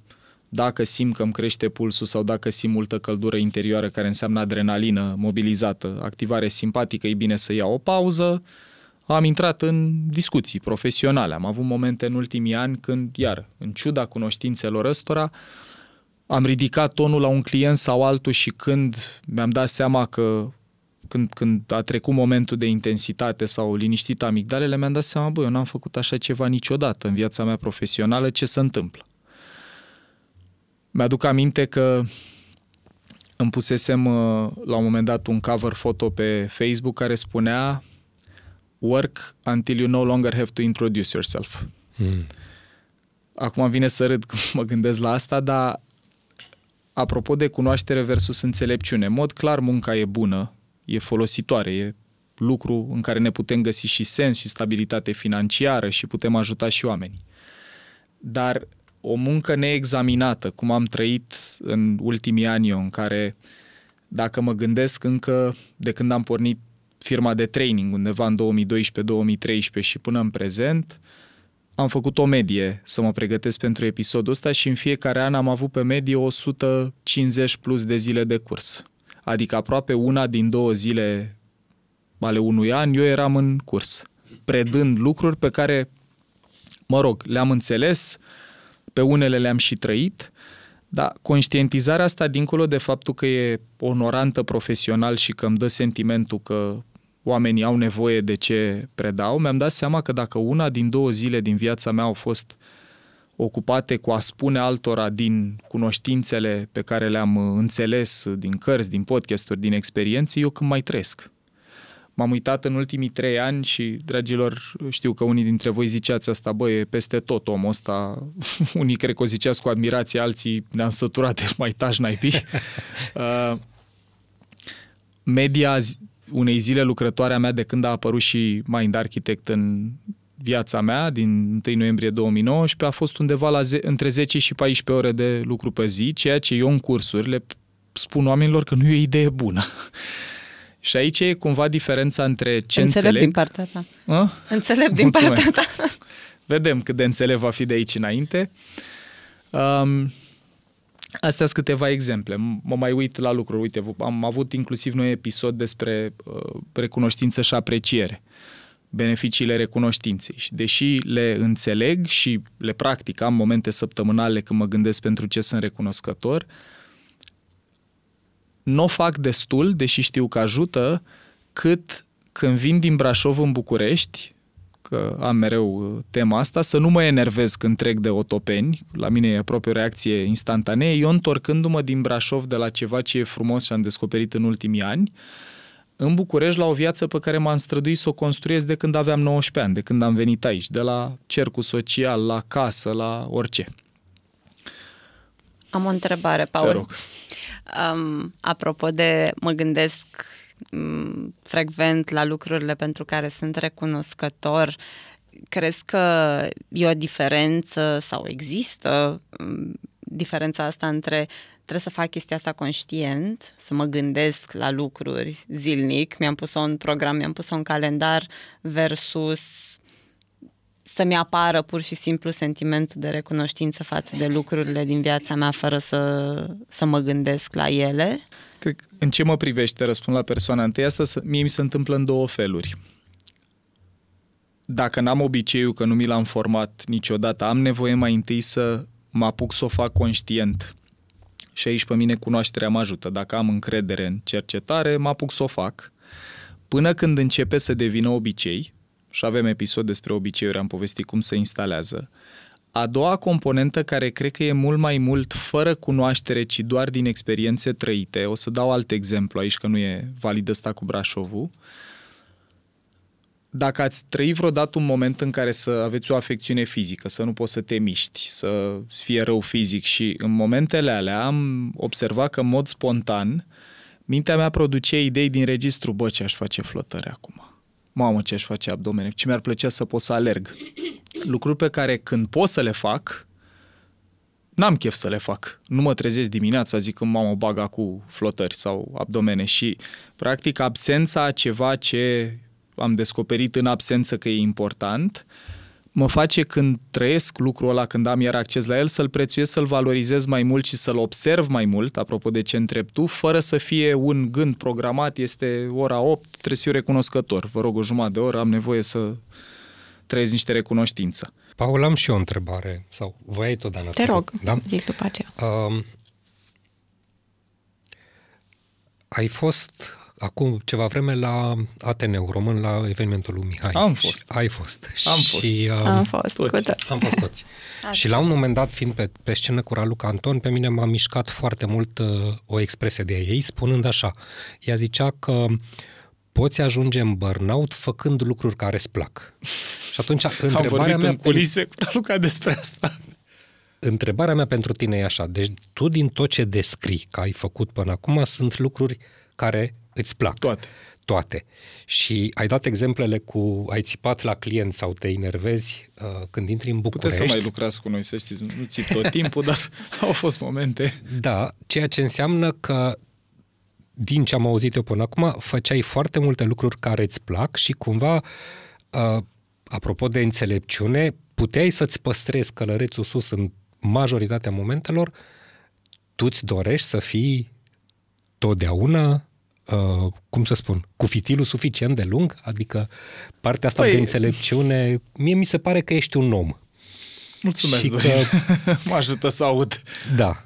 dacă simt că îmi crește pulsul sau dacă simt multă căldură interioară, care înseamnă adrenalină mobilizată, activare simpatică, e bine să iau o pauză. Am intrat în discuții profesionale. Am avut momente în ultimii ani când, iar, în ciuda cunoștințelor ăstora, am ridicat tonul la un client sau altul și când mi-am dat seama că când, când a trecut momentul de intensitate sau liniștit amigdalele, mi-am dat seama, băi, eu n-am făcut așa ceva niciodată în viața mea profesională, ce se întâmplă? Mi-aduc aminte că îmi pusesem uh, la un moment dat un cover foto pe Facebook care spunea Work until you no longer have to introduce yourself. Mm. Acum vine să râd când mă gândesc la asta, dar apropo de cunoaștere versus înțelepciune, în mod clar munca e bună, e folositoare, e lucru în care ne putem găsi și sens și stabilitate financiară și putem ajuta și oamenii. Dar o muncă neexaminată, cum am trăit în ultimii ani eu, în care, dacă mă gândesc încă de când am pornit firma de training undeva în 2012-2013 și până în prezent, am făcut o medie să mă pregătesc pentru episodul ăsta și în fiecare an am avut pe medie 150 plus de zile de curs adică aproape una din două zile ale unui an, eu eram în curs, predând lucruri pe care, mă rog, le-am înțeles, pe unele le-am și trăit, dar conștientizarea asta, dincolo de faptul că e onorantă profesional și că îmi dă sentimentul că oamenii au nevoie de ce predau, mi-am dat seama că dacă una din două zile din viața mea au fost ocupate cu a spune altora din cunoștințele pe care le-am înțeles din cărți, din podcasturi, din experiențe, eu când mai trăiesc. M-am uitat în ultimii trei ani și, dragilor, știu că unii dintre voi ziceați asta, băie, peste tot omul ăsta. unii cred că o ziceați cu admirație, alții ne-am săturat de mai taș naibii. uh, media unei zile lucrătoarea mea de când a apărut și Mind Architect în viața mea din 1 noiembrie 2019 a fost undeva la ze- între 10 și 14 ore de lucru pe zi, ceea ce eu în Le spun oamenilor că nu e o idee bună. și aici e cumva diferența între ce înțeleg... Înțeleg din partea ta. A? Înțeleg din Mulțumesc. partea ta. Vedem cât de înțeleg va fi de aici înainte. Um, Astea sunt câteva exemple. Mă mai uit la lucruri. Uite, am avut inclusiv noi episod despre uh, recunoștință și apreciere. Uh, beneficiile recunoștinței. Și deși le înțeleg și le practic, am momente săptămânale când mă gândesc pentru ce sunt recunoscător, nu o fac destul, deși știu că ajută, cât când vin din Brașov în București, că am mereu uh, tema asta, să nu mă enervez când trec de otopeni, la mine e aproape o reacție instantanee, eu întorcându-mă din Brașov de la ceva ce e frumos și am descoperit în ultimii ani, uh, în București la o viață pe care m-am străduit să o construiesc de când aveam 19 ani, de când am venit aici, de la cercul social, la casă, la orice. Am o întrebare, Paul. Um, apropo de, mă gândesc um, frecvent la lucrurile pentru care sunt recunoscător, crezi că e o diferență sau există um, diferența asta între trebuie să fac chestia asta conștient, să mă gândesc la lucruri zilnic, mi-am pus-o în program, mi-am pus-o în calendar versus să-mi apară pur și simplu sentimentul de recunoștință față de lucrurile din viața mea fără să, să mă gândesc la ele. Cred că în ce mă privește, răspund la persoana întâi, asta mie mi se întâmplă în două feluri. Dacă n-am obiceiul că nu mi l-am format niciodată, am nevoie mai întâi să mă apuc să o fac conștient și aici pe mine cunoașterea mă ajută. Dacă am încredere în cercetare, mă apuc să o fac. Până când începe să devină obicei, și avem episod despre obiceiuri, am povestit cum se instalează, a doua componentă care cred că e mult mai mult fără cunoaștere, ci doar din experiențe trăite, o să dau alt exemplu aici că nu e valid ăsta cu Brașovul, dacă ați trăit vreodată un moment în care să aveți o afecțiune fizică, să nu poți să te miști, să fie rău fizic și în momentele alea am observat că în mod spontan mintea mea produce idei din registru, bă, ce aș face flotări acum. Mamă, ce aș face abdomene, ce mi-ar plăcea să pot să alerg. Lucruri pe care când pot să le fac, n-am chef să le fac. Nu mă trezesc dimineața, zic că mamă baga cu flotări sau abdomene și practic absența a ceva ce am descoperit în absență că e important, mă face când trăiesc lucrul ăla, când am iar acces la el, să-l prețuiesc, să-l valorizez mai mult și să-l observ mai mult, apropo de ce întreb tu, fără să fie un gând programat, este ora 8, trebuie să fiu recunoscător. Vă rog o jumătate de oră, am nevoie să trăiesc niște recunoștință. Paul, am și eu o întrebare, sau ai tot, Dana. Te rog, da? zic după aceea. Um, ai fost acum ceva vreme la Ateneu Român, la evenimentul lui Mihai. Am fost. Ai fost. Am fost. Și, uh, am fost toți. cu toți. Am fost toți. și la un moment dat, fiind pe, pe scenă cu Raluca Anton, pe mine m-a mișcat foarte mult uh, o expresie de ei, spunând așa. Ea zicea că poți ajunge în burnout făcând lucruri care îți plac. Și atunci, întrebarea am vorbit mea... în culise cu Raluca despre asta întrebarea mea pentru tine e așa. Deci tu din tot ce descrii că ai făcut până acum sunt lucruri care îți plac. Toate. Toate. Și ai dat exemplele cu ai țipat la client sau te enervezi uh, când intri în București. Puteți să mai lucrați cu noi, să știți, nu țip tot timpul, dar au fost momente. Da, ceea ce înseamnă că din ce am auzit eu până acum, făceai foarte multe lucruri care îți plac și cumva, uh, apropo de înțelepciune, puteai să-ți păstrezi călărețul sus în majoritatea momentelor, tu îți dorești să fii totdeauna Uh, cum să spun, cu fitilul suficient de lung? Adică partea asta păi... de înțelepciune, mie mi se pare că ești un om. Mulțumesc, și Dorin. Că... mă ajută să aud. Da,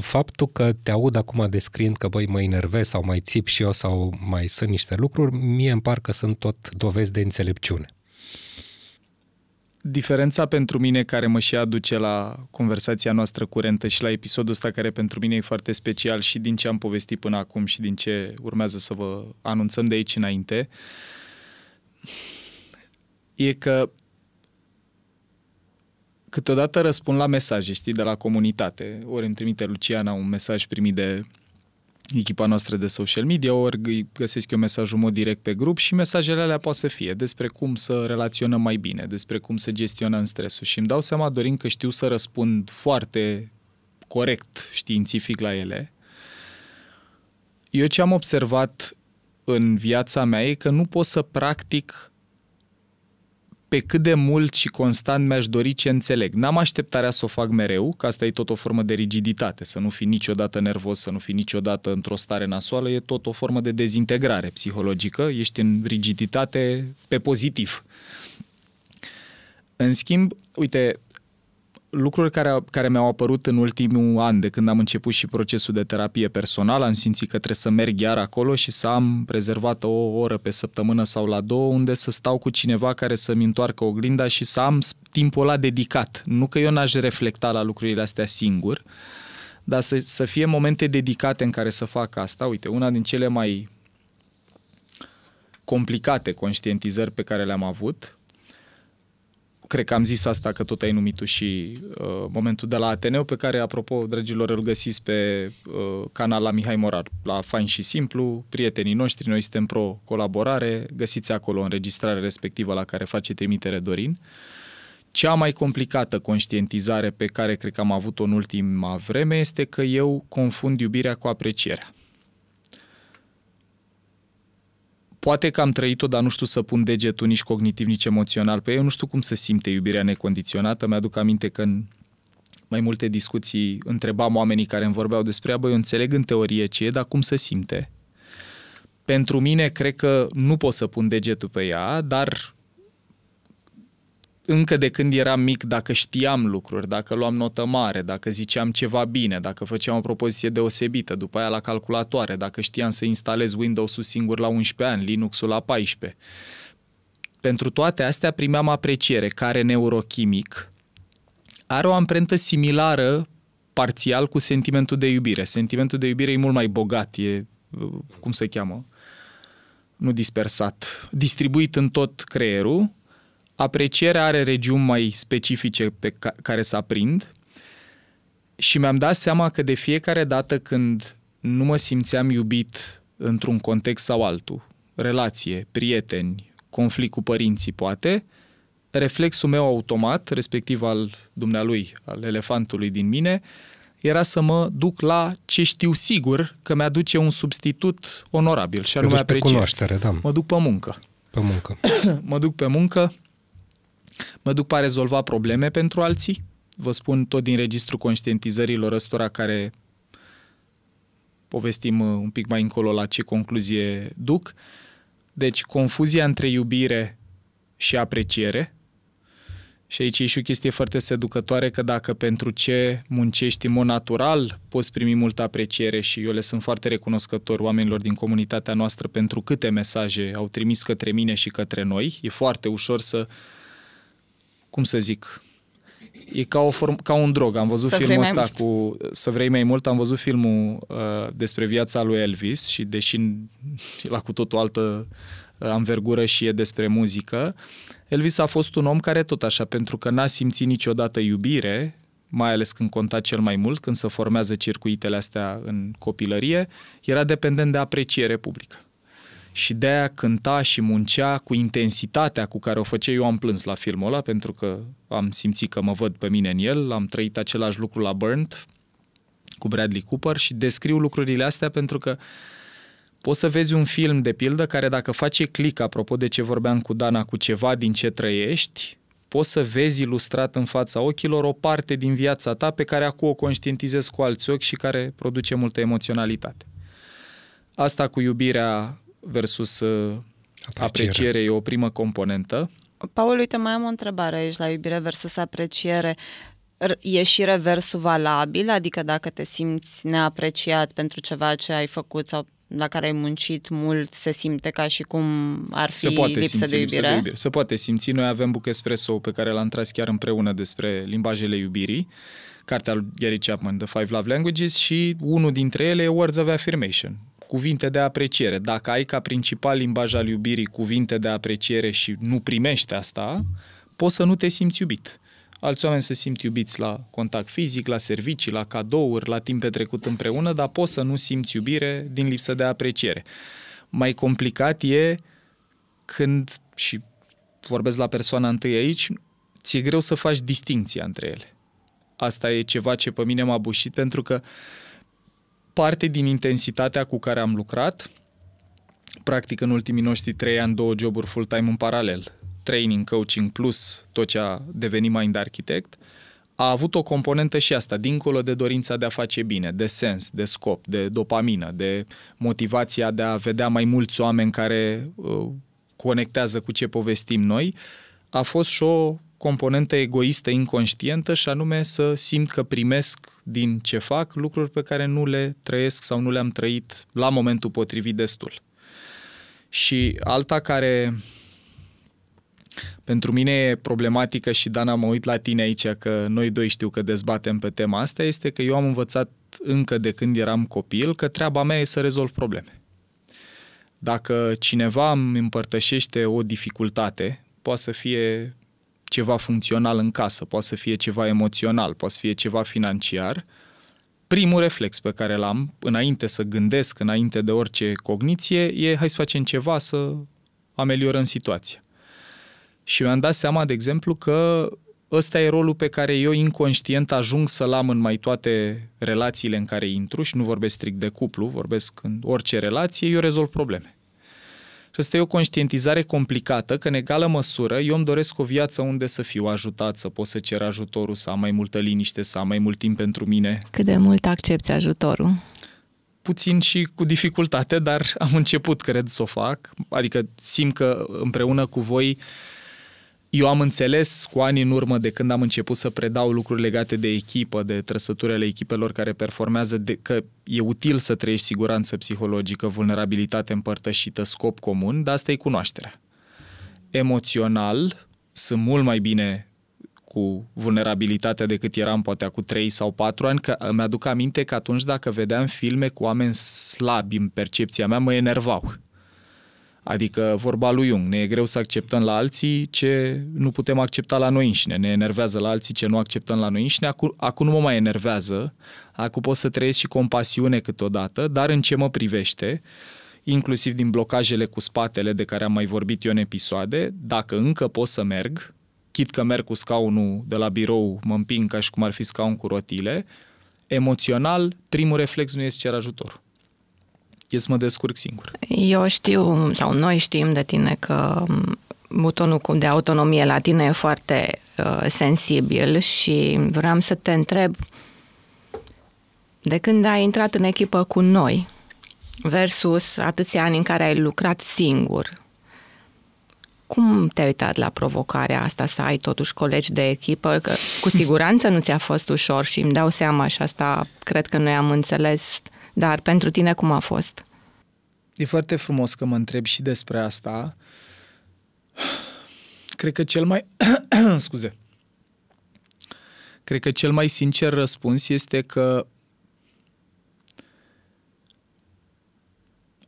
faptul că te aud acum descriind că, băi, mă enervez sau mai țip și eu sau mai sunt niște lucruri, mie îmi par că sunt tot dovezi de înțelepciune diferența pentru mine care mă și aduce la conversația noastră curentă și la episodul ăsta care pentru mine e foarte special și din ce am povestit până acum și din ce urmează să vă anunțăm de aici înainte, e că câteodată răspund la mesaje, știi, de la comunitate. Ori îmi trimite Luciana un mesaj primit de echipa noastră de social media, ori găsesc eu mesajul mod direct pe grup și mesajele alea poate să fie despre cum să relaționăm mai bine, despre cum să gestionăm stresul și îmi dau seama, Dorin, că știu să răspund foarte corect științific la ele. Eu ce am observat în viața mea e că nu pot să practic pe cât de mult și constant mi-aș dori ce înțeleg. N-am așteptarea să o fac mereu, că asta e tot o formă de rigiditate, să nu fii niciodată nervos, să nu fii niciodată într-o stare nasoală, e tot o formă de dezintegrare psihologică, ești în rigiditate pe pozitiv. În schimb, uite, lucruri care, care mi-au apărut în ultimul an, de când am început și procesul de terapie personală, am simțit că trebuie să merg iar acolo și să am rezervat o oră pe săptămână sau la două, unde să stau cu cineva care să-mi întoarcă oglinda și să am timpul ăla dedicat. Nu că eu n-aș reflecta la lucrurile astea singur, dar să, să fie momente dedicate în care să fac asta. Uite, una din cele mai complicate conștientizări pe care le-am avut cred că am zis asta, că tot ai numit tu și uh, momentul de la Ateneu, pe care, apropo, dragilor, îl găsiți pe uh, canal la Mihai Morar, la Fain și Simplu, prietenii noștri, noi suntem pro colaborare, găsiți acolo înregistrarea respectivă la care face trimitere Dorin. Cea mai complicată conștientizare pe care cred că am avut-o în ultima vreme este că eu confund iubirea cu aprecierea. poate că am trăit-o, dar nu știu să pun degetul nici cognitiv, nici emoțional pe eu. Nu știu cum se simte iubirea necondiționată. Mi-aduc aminte că în mai multe discuții întrebam oamenii care îmi vorbeau despre ea, băi, eu înțeleg în teorie ce e, dar cum se simte? Pentru mine, cred că nu pot să pun degetul pe ea, dar încă de când eram mic, dacă știam lucruri, dacă luam notă mare, dacă ziceam ceva bine, dacă făceam o propoziție deosebită, după aia la calculatoare, dacă știam să instalez Windows-ul singur la 11 ani, Linux-ul la 14. Pentru toate astea primeam apreciere, care neurochimic are o amprentă similară parțial cu sentimentul de iubire. Sentimentul de iubire e mult mai bogat, e, cum se cheamă, nu dispersat, distribuit în tot creierul, Aprecierea are regiuni mai specifice pe care să aprind și mi-am dat seama că de fiecare dată când nu mă simțeam iubit într-un context sau altul, relație, prieteni, conflict cu părinții poate, reflexul meu automat, respectiv al dumnealui, al elefantului din mine, era să mă duc la ce știu sigur că mi-aduce un substitut onorabil și anume apreciere. Da. Mă duc pe muncă. Pe muncă. mă duc pe muncă Mă duc pe a rezolva probleme pentru alții. Vă spun tot din registrul conștientizărilor ăstora care povestim uh, un pic mai încolo la ce concluzie duc. Deci, confuzia între iubire și apreciere. Și aici e și o chestie foarte seducătoare că dacă pentru ce muncești în mod natural, poți primi multă apreciere și eu le sunt foarte recunoscător oamenilor din comunitatea noastră pentru câte mesaje au trimis către mine și către noi. E foarte ușor să cum să zic, e ca, o form, ca un drog. Am văzut să filmul ăsta cu Să vrei mai mult, am văzut filmul uh, despre viața lui Elvis și deși la cu totul altă uh, amvergură și e despre muzică, Elvis a fost un om care tot așa, pentru că n-a simțit niciodată iubire, mai ales când conta cel mai mult, când se formează circuitele astea în copilărie, era dependent de apreciere publică și de-aia cânta și muncea cu intensitatea cu care o făcea. Eu am plâns la filmul ăla pentru că am simțit că mă văd pe mine în el, am trăit același lucru la Burnt cu Bradley Cooper și descriu lucrurile astea pentru că poți să vezi un film, de pildă, care dacă face click, apropo de ce vorbeam cu Dana, cu ceva din ce trăiești, poți să vezi ilustrat în fața ochilor o parte din viața ta pe care acum o conștientizezi cu alți ochi și care produce multă emoționalitate. Asta cu iubirea versus uh, apreciere. apreciere e o primă componentă. Paul, uite, mai am o întrebare aici la iubire versus apreciere e și reversul valabil, adică dacă te simți neapreciat pentru ceva ce ai făcut sau la care ai muncit mult, se simte ca și cum ar fi se poate lipsă, simți, de iubire. lipsă de iubire. Se poate simți. Noi avem Book Espresso pe care l-am tras chiar împreună despre limbajele iubirii, cartea lui Gary Chapman, The Five Love Languages și unul dintre ele e Words of Affirmation cuvinte de apreciere. Dacă ai ca principal limbaj al iubirii cuvinte de apreciere și nu primești asta, poți să nu te simți iubit. Alți oameni se simt iubiți la contact fizic, la servicii, la cadouri, la timp petrecut împreună, dar poți să nu simți iubire din lipsă de apreciere. Mai complicat e când, și vorbesc la persoana întâi aici, ți-e greu să faci distinția între ele. Asta e ceva ce pe mine m-a bușit pentru că uh, parte din intensitatea cu care am lucrat. Practic, în ultimii noștri trei ani, două joburi full-time în paralel. Training, coaching plus tot ce a devenit Mind arhitect, A avut o componentă și asta, dincolo de dorința de a face bine, de sens, de scop, de dopamină, de motivația de a vedea mai mulți oameni care uh, conectează cu ce povestim noi, a fost și o componentă egoistă inconștientă și anume să simt că primesc din ce fac lucruri pe care nu le trăiesc sau nu le-am trăit la momentul potrivit destul. Și alta care pentru mine e problematică și Dana mă uit la tine aici că noi doi știu că dezbatem pe tema asta este că eu am învățat încă de când eram copil că treaba mea e să rezolv probleme. Dacă cineva îmi împărtășește o dificultate, poate să fie ceva funcțional în casă, poate să fie ceva emoțional, poate să fie ceva financiar, primul reflex pe care l-am, înainte să gândesc, înainte de orice cogniție, e hai să facem ceva să ameliorăm situația. Și mi-am dat seama, de exemplu, că ăsta e rolul pe care eu inconștient ajung să-l am în mai toate relațiile în care intru și nu vorbesc strict de cuplu, vorbesc în orice relație, eu rezolv probleme. Și asta e o conștientizare complicată, că în egală măsură eu îmi doresc o viață unde să fiu ajutat, să pot să cer ajutorul, să am mai multă liniște, să am mai mult timp pentru mine. Cât de mult accepti ajutorul? puțin și cu dificultate, dar am început, cred, să o fac. Adică simt că împreună cu voi uh, eu am înțeles cu ani în urmă de când am început să predau lucruri legate de echipă, de trăsăturile echipelor care performează, de, că e util să trăiești siguranță psihologică, vulnerabilitate împărtășită, scop comun, dar asta e cunoașterea. Emoțional, sunt mult mai bine cu vulnerabilitatea decât eram poate cu 3 sau 4 ani, că îmi aduc aminte că atunci dacă vedeam filme cu oameni slabi în percepția mea, mă enervau Adică vorba lui Jung, ne e greu să acceptăm la alții ce nu putem accepta la noi înșine, ne enervează la alții ce nu acceptăm la noi înșine, acum, acum nu mă mai enervează, acum pot să trăiesc și compasiune câteodată, dar în ce mă privește, inclusiv din blocajele cu spatele de care am mai vorbit eu în episoade, dacă încă pot să merg, chit că merg cu scaunul de la birou, mă împing ca și cum ar fi scaun cu rotile, emoțional, primul reflex nu este cer ajutor. Yes, deci mă descurc singur. Eu știu, sau noi știm de tine că butonul de autonomie la tine e foarte uh, sensibil și vreau să te întreb de când ai intrat în echipă cu noi versus atâția ani în care ai lucrat singur, cum te-ai uitat la provocarea asta să ai totuși colegi de echipă? Că cu siguranță nu ți-a fost ușor și îmi dau seama și asta cred că noi am înțeles uh, dar pentru tine cum a fost? E foarte frumos că mă întreb și despre asta. Cred că cel mai... scuze. Cred că cel mai sincer răspuns este că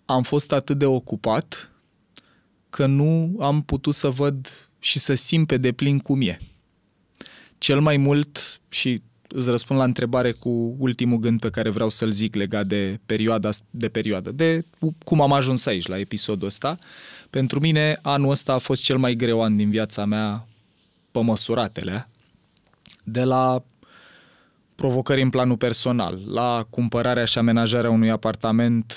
am fost atât de ocupat că nu am putut să văd și să simt pe deplin cum e. Cel mai mult, și îți răspund la întrebare cu ultimul gând pe care vreau să-l zic legat de perioada, de perioadă, de cum am ajuns aici la episodul ăsta. Pentru mine, anul ăsta a fost cel mai greu an din viața mea pe măsuratele, de la provocări în planul personal, la cumpărarea și amenajarea unui apartament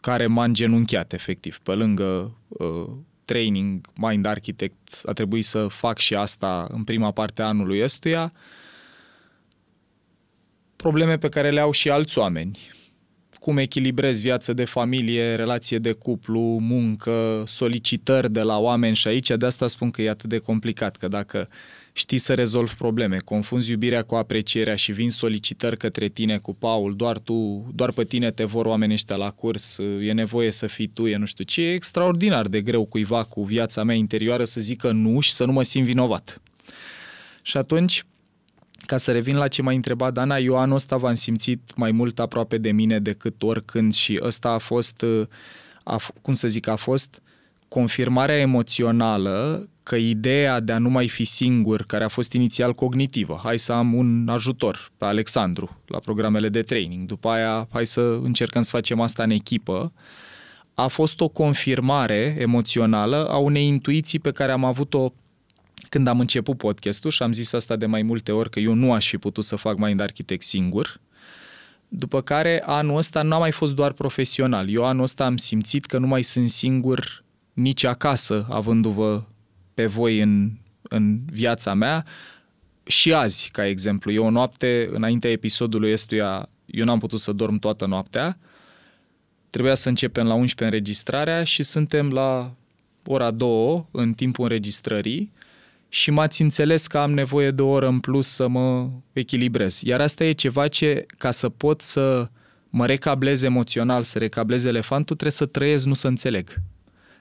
care m-a îngenunchiat efectiv, pe lângă uh, training Mind Architect, a trebuit să fac și asta în prima parte a anului ăstuia, uh, probleme pe care le au și alți oameni. Cum echilibrezi viață de familie, relație de cuplu, muncă, solicitări de la oameni și aici, de asta spun că e atât de complicat, că dacă știi să rezolvi probleme, confunzi iubirea cu aprecierea și vin solicitări către tine cu Paul, doar tu, doar pe tine te vor oamenii ăștia la curs, e nevoie să fii tu, e nu știu ce, e extraordinar de greu cuiva cu viața mea interioară să zică nu și să nu mă simt vinovat. Și atunci ca să revin la ce m-ai întrebat, Dana, eu anul ăsta v-am simțit mai mult aproape de mine decât oricând și ăsta a fost, a, cum să zic, a fost confirmarea emoțională că ideea de a nu mai fi singur, care a fost inițial cognitivă, hai să am un ajutor pe Alexandru la programele de training, după aia hai să încercăm să facem asta în echipă, a fost o confirmare emoțională a unei intuiții pe care am avut-o când am început podcastul și am zis asta de mai multe ori că eu nu aș fi putut să fac Mind Architect singur, după care anul ăsta nu a mai fost doar profesional. Eu anul ăsta am simțit că nu mai sunt singur nici acasă, avându-vă pe voi în, în viața mea. Și azi, ca exemplu, eu o noapte, înaintea episodului estuia, eu n-am putut să dorm toată noaptea. Trebuia să începem la 11 înregistrarea și suntem la ora 2 în timpul înregistrării și m-ați înțeles că am nevoie de o oră în plus să mă echilibrez. Iar asta e ceva ce, ca să pot să mă recablez emoțional, să recablez elefantul, trebuie să trăiesc, nu să înțeleg.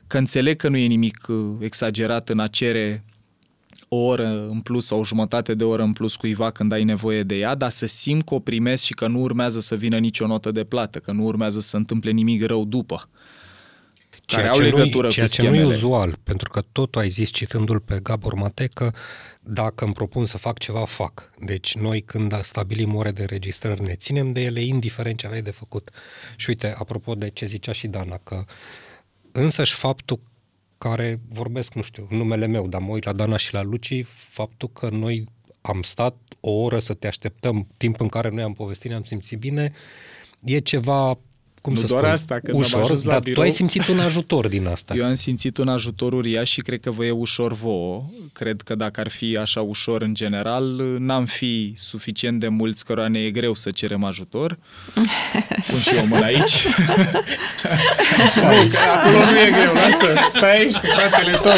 Că înțeleg că nu e nimic uh, exagerat în a cere o oră în plus sau o jumătate de oră în plus cuiva când ai nevoie de ea, dar să simt că o primesc și că nu urmează să vină nicio notă de plată, că nu urmează să se întâmple nimic rău după ceea care au legătură ceea cu Ceea ce nu e uzual, pentru că tot ai zis citându-l pe Gabor Mate că dacă îmi propun să fac ceva, fac. Deci noi când stabilim ore de înregistrări ne ținem de ele, indiferent ce aveai de făcut. Și uite, apropo de ce zicea și Dana, că însăși faptul care vorbesc, nu știu, numele meu, dar mă uit la Dana și la Luci, faptul că noi am stat o oră să te așteptăm, timp în care noi am povestit, ne-am simțit bine, e ceva cum nu să doar spun, asta, când ușor, am ajuns la dar birou, tu ai simțit un ajutor din asta. Eu am simțit un ajutor uriaș și cred că vă e ușor vouă. Cred că dacă ar fi așa ușor în general, n-am fi suficient de mulți cărora ne e greu să cerem ajutor. Pun și eu mâna aici. așa, nu, aici. acolo nu e greu, lasă, stai aici cu fratele tău.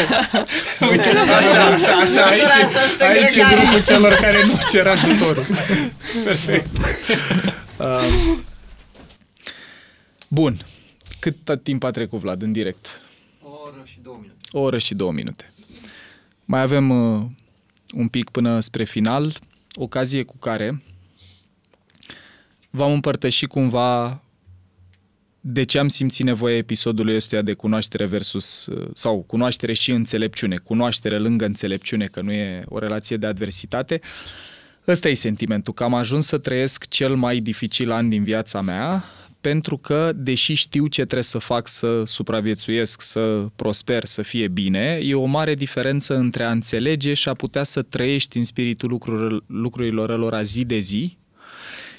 Uite, așa, așa, așa, așa aici, aici e grupul celor care nu cer ajutorul. Perfect. Uh, Bun. Cât timp a trecut, Vlad, în direct? O oră și două minute. O oră și două minute. Mai avem uh, un pic până spre final, ocazie cu care v-am împărtășit cumva de ce am simțit nevoia episodului ăstuia de cunoaștere versus, uh, sau cunoaștere și înțelepciune, cunoaștere lângă înțelepciune, că nu e o relație de adversitate. Ăsta e sentimentul, că am ajuns să trăiesc cel mai dificil an din viața mea, pentru că, deși știu ce trebuie să fac să supraviețuiesc, să prosper, să fie bine, e o mare diferență între a înțelege și a putea să trăiești în spiritul lucrurilor, lor lor zi de zi.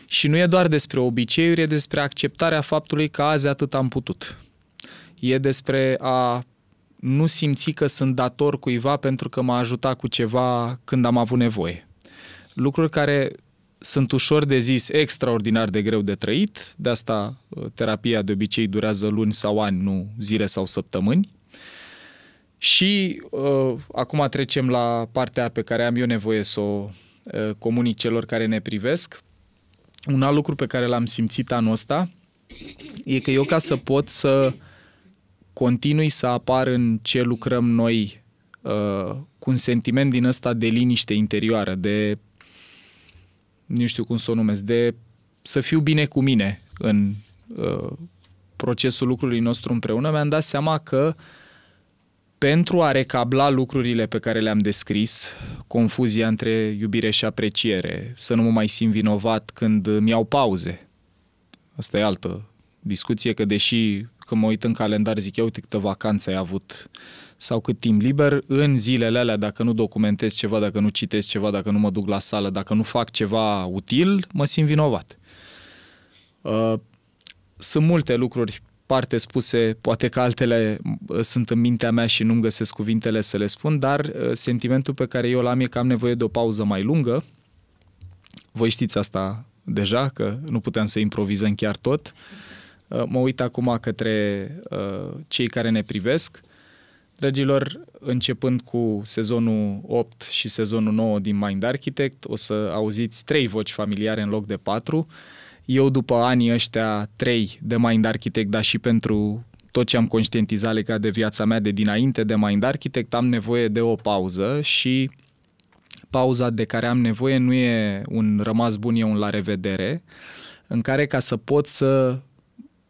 Și nu e doar despre obiceiuri, e despre acceptarea faptului că azi atât am putut. E despre a nu simți că sunt dator cuiva pentru că m-a ajutat cu ceva când am avut nevoie. Lucruri care sunt ușor de zis, extraordinar de greu de trăit, de asta uh, terapia de obicei durează luni sau ani, nu zile sau săptămâni. Și uh, acum trecem la partea pe care am eu nevoie să o uh, comunic celor care ne privesc. Un alt lucru pe care l-am simțit anul ăsta e că eu ca să pot să continui să apar în ce lucrăm noi uh, cu un sentiment din ăsta de liniște interioară, de nu știu cum să o numesc, de să fiu bine cu mine în uh, procesul lucrului nostru împreună, mi-am dat seama că pentru a recabla lucrurile pe care le-am descris, confuzia între iubire și apreciere, să nu mă mai simt vinovat când mi iau pauze. Asta e altă discuție, că deși când mă uit în calendar zic, eu uite câtă vacanță ai avut, uh, sau cât timp liber, în zilele alea, dacă nu documentez ceva, dacă nu citesc ceva, dacă nu mă duc la sală, dacă nu fac ceva util, mă simt vinovat. Uh, sunt multe lucruri parte spuse, poate că altele uh, sunt în mintea mea și nu-mi găsesc cuvintele să le spun, dar uh, sentimentul pe care eu l-am e că am nevoie de o pauză mai lungă. Voi știți asta deja, că nu puteam să improvizăm chiar tot. Mă uit acum către cei care ne privesc Dragilor, începând cu sezonul 8 și sezonul 9 din Mind Architect, o să auziți trei voci familiare în loc de patru. Eu, după anii ăștia trei de Mind Architect, dar și pentru tot ce am conștientizat legat de viața mea de dinainte de Mind Architect, am nevoie de o pauză și pauza de care am nevoie nu e un rămas bun, e un la revedere, în care ca să pot să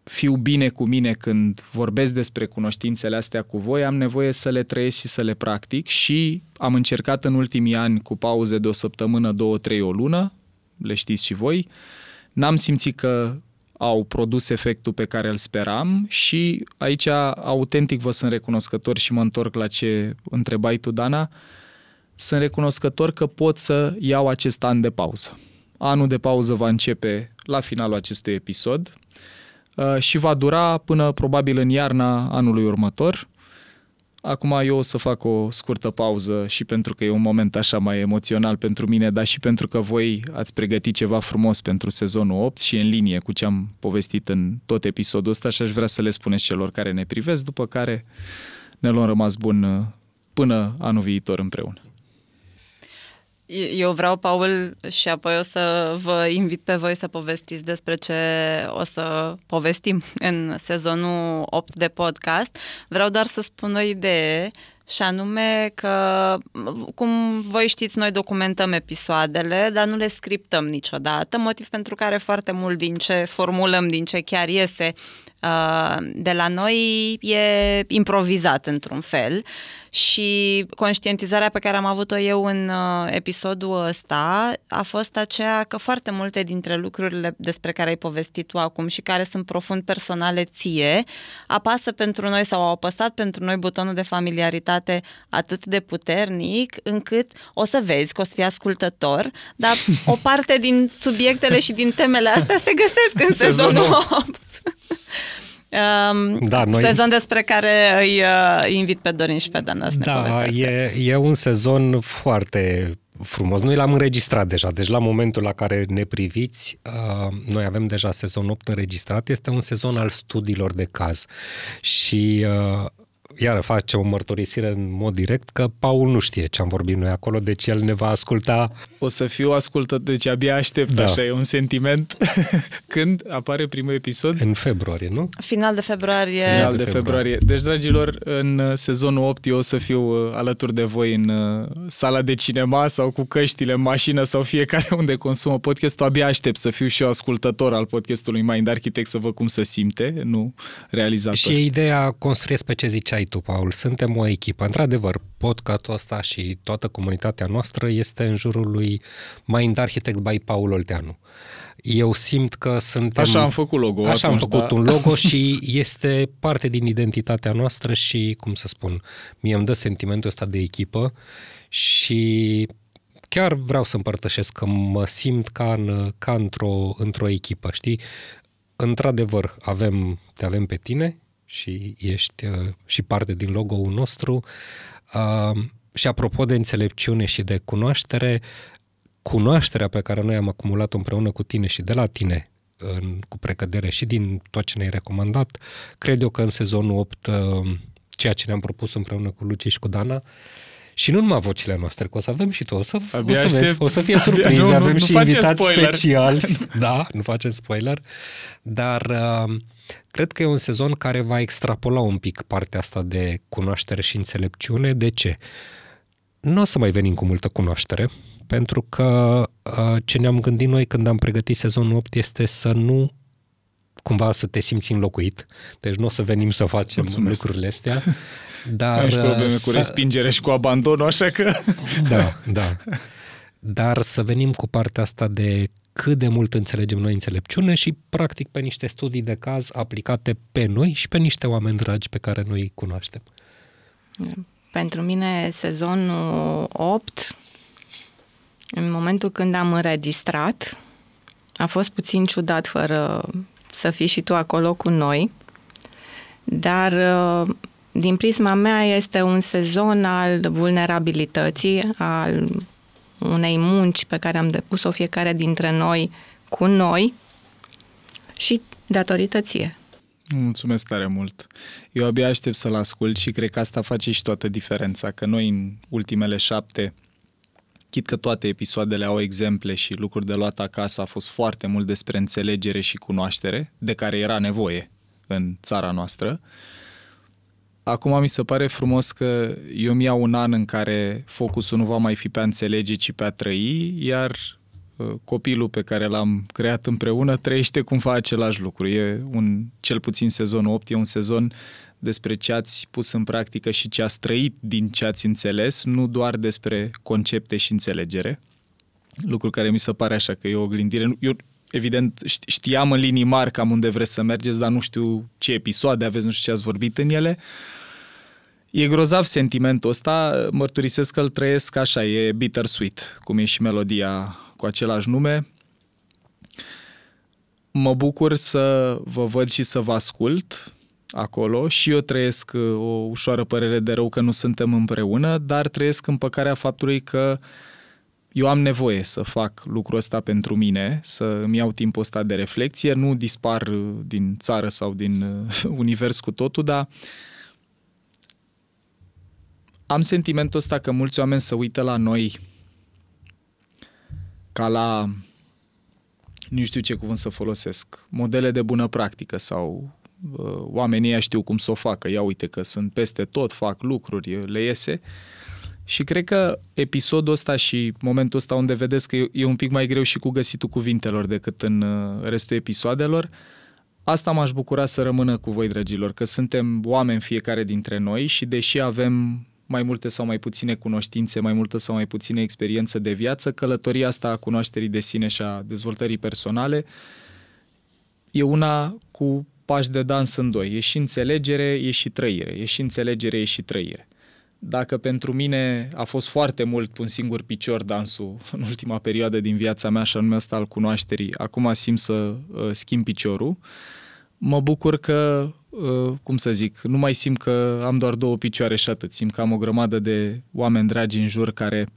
fiu bine cu mine când vorbesc despre cunoștințele astea cu voi, am nevoie să le trăiesc și să le practic și am încercat în ultimii ani cu pauze de o săptămână, două, trei, o lună, le știți și voi, n-am simțit că au produs efectul pe care îl speram și aici autentic vă sunt recunoscător și mă întorc la ce întrebai tu, Dana, sunt recunoscător că pot să iau acest an de pauză. Anul de pauză va începe la finalul acestui episod, Uh, și va dura până probabil în iarna anului următor. Acum eu o să fac o scurtă pauză și pentru că e un moment așa mai emoțional pentru mine, dar și pentru că voi ați pregătit ceva frumos pentru sezonul 8 și în linie cu ce am povestit în tot episodul ăsta și aș vrea să le spuneți celor care ne privesc, după care ne luăm rămas bun uh, până anul viitor împreună eu vreau, Paul, și apoi o să vă invit pe voi să povestiți despre ce o să povestim în sezonul 8 de podcast. Vreau doar să spun o idee și anume că, cum voi știți, noi documentăm episoadele, dar nu le scriptăm niciodată, motiv pentru care foarte mult din ce formulăm, din ce chiar iese Uh, de la noi e improvizat într-un fel și conștientizarea pe care am avut-o eu în uh, episodul ăsta a fost aceea că foarte multe dintre lucrurile despre care ai povestit tu acum și care sunt profund personale ție, apasă pentru noi sau au apăsat pentru noi butonul de familiaritate atât de puternic încât o să vezi că o să fii ascultător, dar o parte din subiectele și din temele astea se găsesc în sezonul 8. Um, da, noi... sezon despre care îi uh, invit pe Dorin și pe Dan să da, e, e un sezon foarte frumos. Noi l-am înregistrat deja, deci la momentul la care ne priviți, uh, noi avem deja sezon 8 înregistrat. Este un sezon al studiilor de caz și uh, iară face o mărturisire în mod direct că Paul nu știe ce am vorbit noi acolo, deci el ne va asculta. O să fiu ascultat, deci abia aștept, da. așa e un sentiment. Când apare primul episod? În februarie, nu? Final de februarie. Final de februarie. Deci, dragilor, în uh, sezonul 8 eu o să fiu uh, alături de voi în uh, sala de cinema sau cu căștile în mașină sau fiecare unde consumă podcastul. Abia aștept să fiu și eu ascultător al podcastului Mind Architect să văd cum se simte, nu realizator. Și ideea construiesc pe ce ziceai tu, Paul, suntem o echipă. Într-adevăr, podcastul ăsta și toată comunitatea noastră este în jurul lui Mind Architect by Paul Olteanu. Eu simt că suntem... Așa am făcut logo Așa atunci, am făcut da. un logo și este parte din identitatea noastră și, cum să spun, mie îmi dă sentimentul ăsta de echipă și chiar vreau să împărtășesc că mă simt ca, în, ca într-o, într-o echipă, știi? Într-adevăr, avem, te avem pe tine, și ești uh, și parte din logo-ul nostru. Uh, și apropo de înțelepciune și de cunoaștere, cunoașterea pe care noi am acumulat împreună cu tine și de la tine în, cu precădere și din tot ce ne-ai recomandat, cred eu că în sezonul 8 uh, ceea ce ne-am propus împreună cu Luci și cu Dana, uh, și nu numai vocile noastre, că o să avem și tu, o să, o să, vezi, o să fie surprize, nu, avem nu, și nu invitați spoiler. speciali. da, nu facem spoiler, dar uh, cred că e un sezon care va extrapola un pic partea asta de cunoaștere și înțelepciune. De ce? Nu o să mai venim cu multă cunoaștere, pentru că uh, ce ne-am gândit noi când am pregătit sezonul 8 este să nu cumva să te simți înlocuit. Deci nu o să venim să facem Mulțumesc. lucrurile astea. Dar, Ai probleme uh, să... cu respingere și cu abandonul, așa că... Da, da. Dar să venim cu partea asta de cât de mult înțelegem noi înțelepciune și practic pe niște studii de caz aplicate pe noi și pe niște oameni dragi pe care noi îi cunoaștem. Pentru mine sezonul 8, în momentul când am înregistrat, a fost puțin ciudat fără să fii și tu acolo cu noi, dar uh, din prisma mea este un sezon al vulnerabilității, al unei munci pe care am depus-o fiecare dintre noi cu noi și datorită ție. Mulțumesc tare mult! Eu abia aștept să-l ascult și cred că asta face și toată diferența, că noi în ultimele șapte Chit că toate episoadele au exemple și lucruri de luat acasă a fost foarte mult despre înțelegere și cunoaștere, de care era nevoie în țara noastră. Acum mi se pare frumos că eu mi iau un an în care focusul nu va mai fi pe a înțelege, ci pe a trăi, iar ă, copilul pe care l-am creat împreună trăiește cumva același lucru. E un, cel puțin sezonul 8, e un sezon despre ce ați pus în practică și ce ați trăit din ce ați înțeles, nu doar despre concepte și înțelegere, lucru care mi se pare așa că e o oglindire. Eu, evident, știam în linii mari cam unde vreți să mergeți, dar nu știu ce episoade aveți, nu știu ce ați vorbit în ele. E grozav sentimentul ăsta, mărturisesc că îl trăiesc așa, e bittersweet, cum e și melodia cu același nume. Mă bucur să vă văd și să vă ascult acolo și eu trăiesc uh, o ușoară părere de rău că nu suntem împreună, dar trăiesc împăcarea faptului că eu am nevoie să fac lucrul ăsta pentru mine, să îmi iau timpul ăsta de reflexie, nu dispar uh, din țară sau din uh, univers cu totul, dar am sentimentul ăsta că mulți oameni se uită la noi ca la, nu știu ce cuvânt să folosesc, modele de bună practică sau oamenii ăia știu cum să o facă, ia uite că sunt peste tot, fac lucruri, le iese. Și cred că episodul ăsta și momentul ăsta unde vedeți că e un pic mai greu și cu găsitul cuvintelor decât în uh, restul episoadelor, asta m-aș bucura să rămână cu voi, dragilor, că suntem oameni fiecare dintre noi și deși avem mai multe sau mai puține cunoștințe, mai multă sau mai puține experiență de viață, călătoria asta a cunoașterii de sine și a dezvoltării personale e una cu pași de dans în doi. E și înțelegere, e și trăire. E și înțelegere, e și trăire. Dacă pentru mine a fost foarte mult un singur picior dansul în ultima perioadă din viața mea, și anume asta al cunoașterii, acum simt să uh, schimb piciorul, mă bucur că, uh, cum să zic, nu mai simt că am doar două picioare și atât. Simt că am o grămadă de oameni dragi în jur care...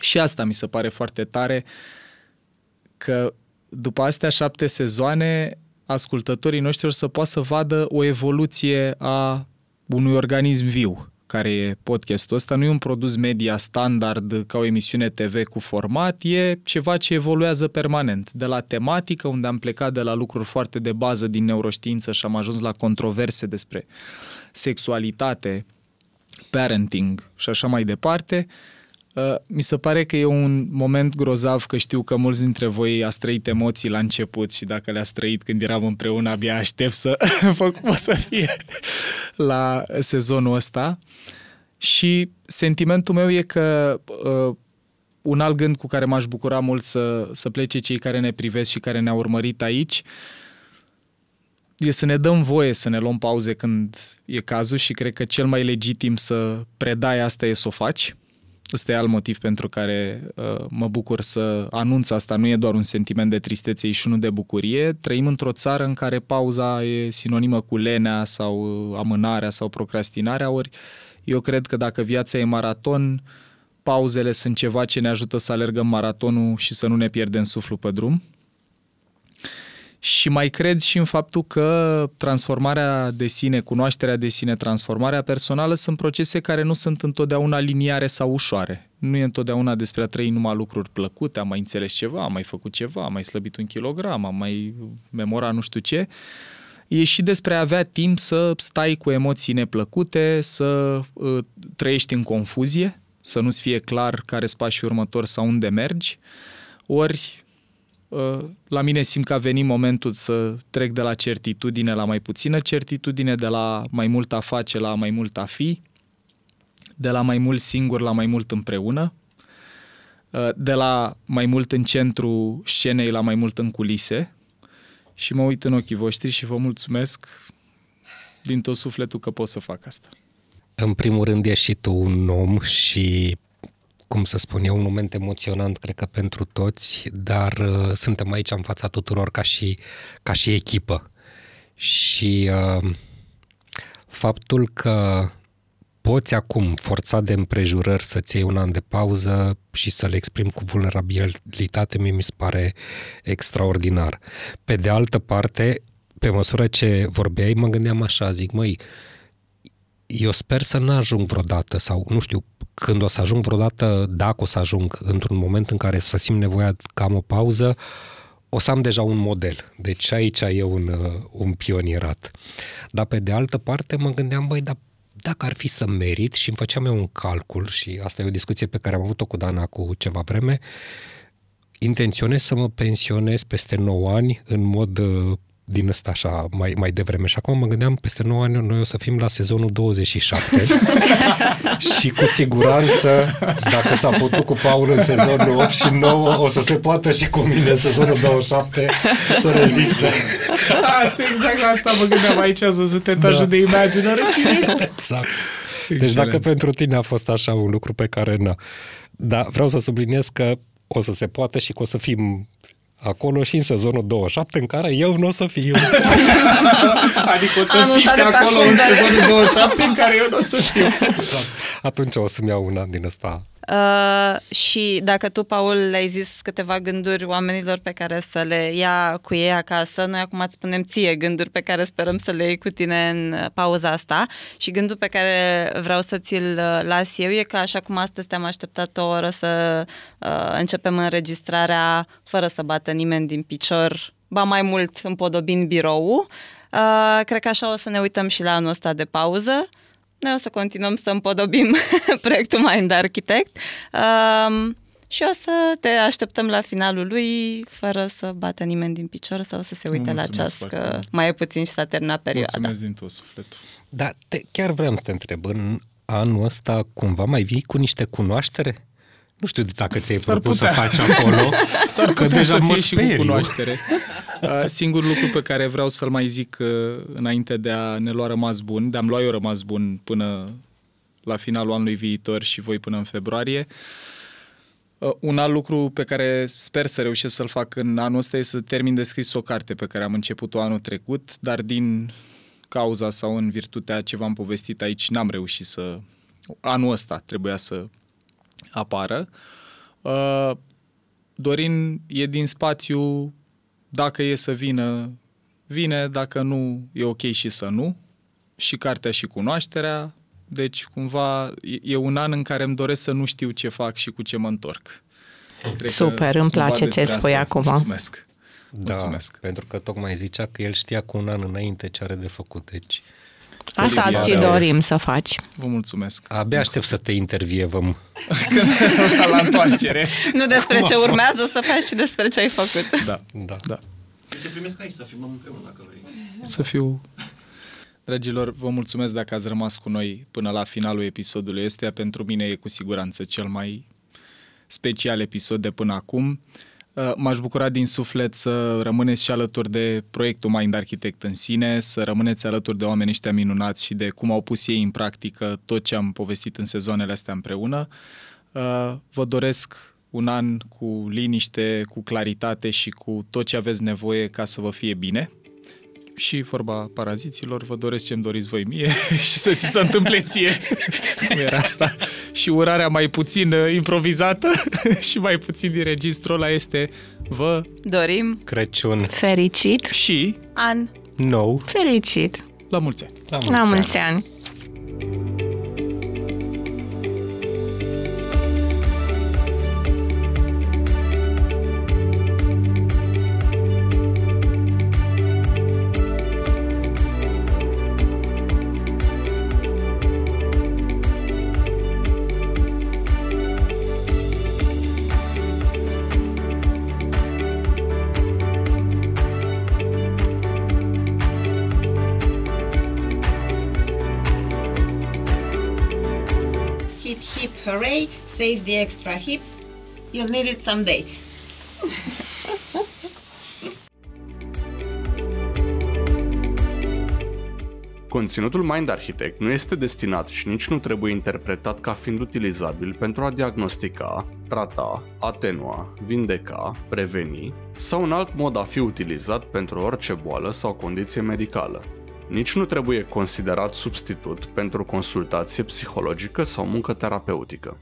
Și asta mi se pare foarte tare, că după astea șapte sezoane ascultătorii noștri să poată să vadă o evoluție a unui organism viu care e podcastul ăsta, nu e un produs media standard ca o emisiune TV cu format, e ceva ce evoluează permanent. De la tematică, unde am plecat de la lucruri foarte de bază din neuroștiință și am ajuns la controverse despre sexualitate, parenting și așa mai departe, uh, Uh, mi se pare că e un moment grozav că știu că mulți dintre voi ați trăit emoții la început și dacă le-ați trăit când eram împreună, abia aștept să vă cum o să fie la sezonul ăsta. Și sentimentul meu e că uh, un alt gând cu care m-aș bucura mult să, să plece cei care ne privesc și care ne-au urmărit aici e să ne dăm voie să ne luăm pauze când e cazul și cred că cel mai legitim să predai asta e să o faci Ăsta e alt motiv pentru care uh, mă bucur să anunț asta. Nu e doar un sentiment de tristețe și unul de bucurie. Trăim într-o țară în care pauza e sinonimă cu lenea sau uh, amânarea sau procrastinarea. Ori eu cred că dacă viața e maraton, pauzele sunt ceva ce ne ajută să alergăm maratonul și să nu ne pierdem suflu pe drum. Și mai cred și în faptul că transformarea de sine, cunoașterea de sine, transformarea personală sunt procese care nu sunt întotdeauna liniare sau ușoare. Nu e întotdeauna despre a trăi numai lucruri plăcute, am mai înțeles ceva, am mai făcut ceva, am mai slăbit un kilogram, am mai memorat nu știu ce. E și despre a avea timp să stai cu emoții neplăcute, să uh, trăiești în confuzie, să nu-ți fie clar care spațiul următor sau unde mergi. Ori la mine simt că a venit momentul să trec de la certitudine la mai puțină certitudine, de la mai mult a face la mai mult a fi, de la mai mult singur la mai mult împreună, de la mai mult în centru scenei la mai mult în culise și mă uit în ochii voștri și vă mulțumesc din tot sufletul că pot să fac asta. În primul rând, ești și tu un om și cum să spun, e un moment emoționant, cred că pentru toți, dar uh, suntem aici în fața tuturor ca și, ca și echipă. Și uh, faptul că poți acum, forța de împrejurări, să-ți iei un an de pauză și să-l exprim cu vulnerabilitate, mie mi se pare extraordinar. Pe de altă parte, pe măsură ce vorbeai, mă gândeam așa, zic, măi, eu sper să n-ajung vreodată sau, nu știu, când o să ajung vreodată, dacă o să ajung într-un moment în care să simt nevoia că am o pauză, o să am deja un model. Deci aici e un, uh, un pionierat. Dar pe de altă parte mă gândeam, băi, dar dacă ar fi să merit și îmi făceam eu un calcul și asta e o discuție pe care am avut-o cu Dana cu ceva vreme, intenționez să mă pensionez peste 9 ani în mod uh, din ăsta așa mai, mai devreme și acum mă gândeam peste 9 ani noi o să fim la sezonul 27 și cu siguranță dacă s-a putut cu Paul în sezonul 8 și 9 o să se poată și cu mine sezonul 27 să reziste. asta, exact la asta mă gândeam aici să văzut etajul da. de imaginare Exact. Deci Excelent. dacă pentru tine a fost așa un lucru pe care nu. Dar vreau să subliniez că o să se poată și că o să fim acolo și în sezonul 27, în care eu nu o să fiu. adică o să Anul fiți acolo în sezonul 27, în care eu nu o să fiu. Exact. Atunci o să-mi iau un an din ăsta Uh, și dacă tu, Paul, le-ai zis câteva gânduri oamenilor pe care să le ia cu ei acasă, noi acum îți spunem ție gânduri pe care sperăm să le iei cu tine în uh, pauza asta și gândul pe care vreau să ți-l uh, las eu e că așa cum astăzi te-am așteptat o oră să uh, începem înregistrarea fără să bată nimeni din picior, ba mai mult împodobind biroul, uh, cred că așa o să ne uităm și la anul ăsta de pauză noi o să continuăm să împodobim proiectul Mind Architect um, și o să te așteptăm la finalul lui fără să bată nimeni din picior sau să se uite Mulțumesc la ceas că mai e puțin și s-a terminat perioada. Mulțumesc din tot sufletul. Da, te, chiar vreau să te întreb, în anul ăsta cumva mai vii cu niște cunoaștere? Nu știu dacă ți-ai propus putea. să faci acolo, S-ar că putea deja să fie și cu cunoaștere. Uh, singurul lucru pe care vreau să-l mai zic uh, înainte de a ne lua rămas bun, de a-mi lua eu rămas bun până la finalul anului viitor și voi până în februarie, uh, un alt lucru pe care sper să reușesc să-l fac în anul ăsta este să termin de scris o carte pe care am început-o anul trecut, dar din cauza sau în virtutea ce v-am povestit aici, n-am reușit să... Anul ăsta trebuia să apară. Uh, Dorin e din spațiu, dacă e să vină, vine, dacă nu, e ok și să nu. Și cartea și cunoașterea, deci cumva e un an în care îmi doresc să nu știu ce fac și cu ce mă întorc. Hmm. Cred Super, îmi place ce spui asta. acum. Mulțumesc. Da, Mulțumesc. pentru că tocmai zicea că el știa cu un an înainte ce are de făcut, deci Asta Olivia, și dorim să faci. Vă mulțumesc. Abia aștept să te intervievăm. la întoarcere. Nu despre Cum ce urmează să faci, ci despre ce ai făcut. Da, da, da. Te primesc aici să filmăm împreună dacă vrei. Să fiu... Dragilor, vă mulțumesc dacă ați rămas cu noi până la finalul episodului Este Pentru mine e cu siguranță cel mai special episod de până acum. Uh, m-aș bucura din suflet să rămâneți și alături de proiectul Mind Architect în sine, să rămâneți alături de oameni ăștia minunați și de cum au pus ei în practică tot ce am povestit în sezoanele astea împreună. Uh, vă doresc un an cu liniște, cu claritate și cu tot ce aveți nevoie ca să vă fie bine și vorba paraziților, vă doresc ce-mi doriți voi mie și să ți se întâmple ție. Cum era asta. Și urarea mai puțin uh, improvizată și mai puțin din registrul ăla este vă dorim Crăciun fericit și an nou fericit. La mulți ani! La mulți, La mulți ani! ani. away, save the extra hip, you'll need it someday. Conținutul Mind Architect nu este destinat și nici nu trebuie interpretat ca fiind utilizabil pentru a diagnostica, trata, atenua, vindeca, preveni sau în alt mod a fi utilizat pentru orice boală sau condiție medicală. Nici nu trebuie considerat substitut pentru consultație psihologică sau muncă terapeutică.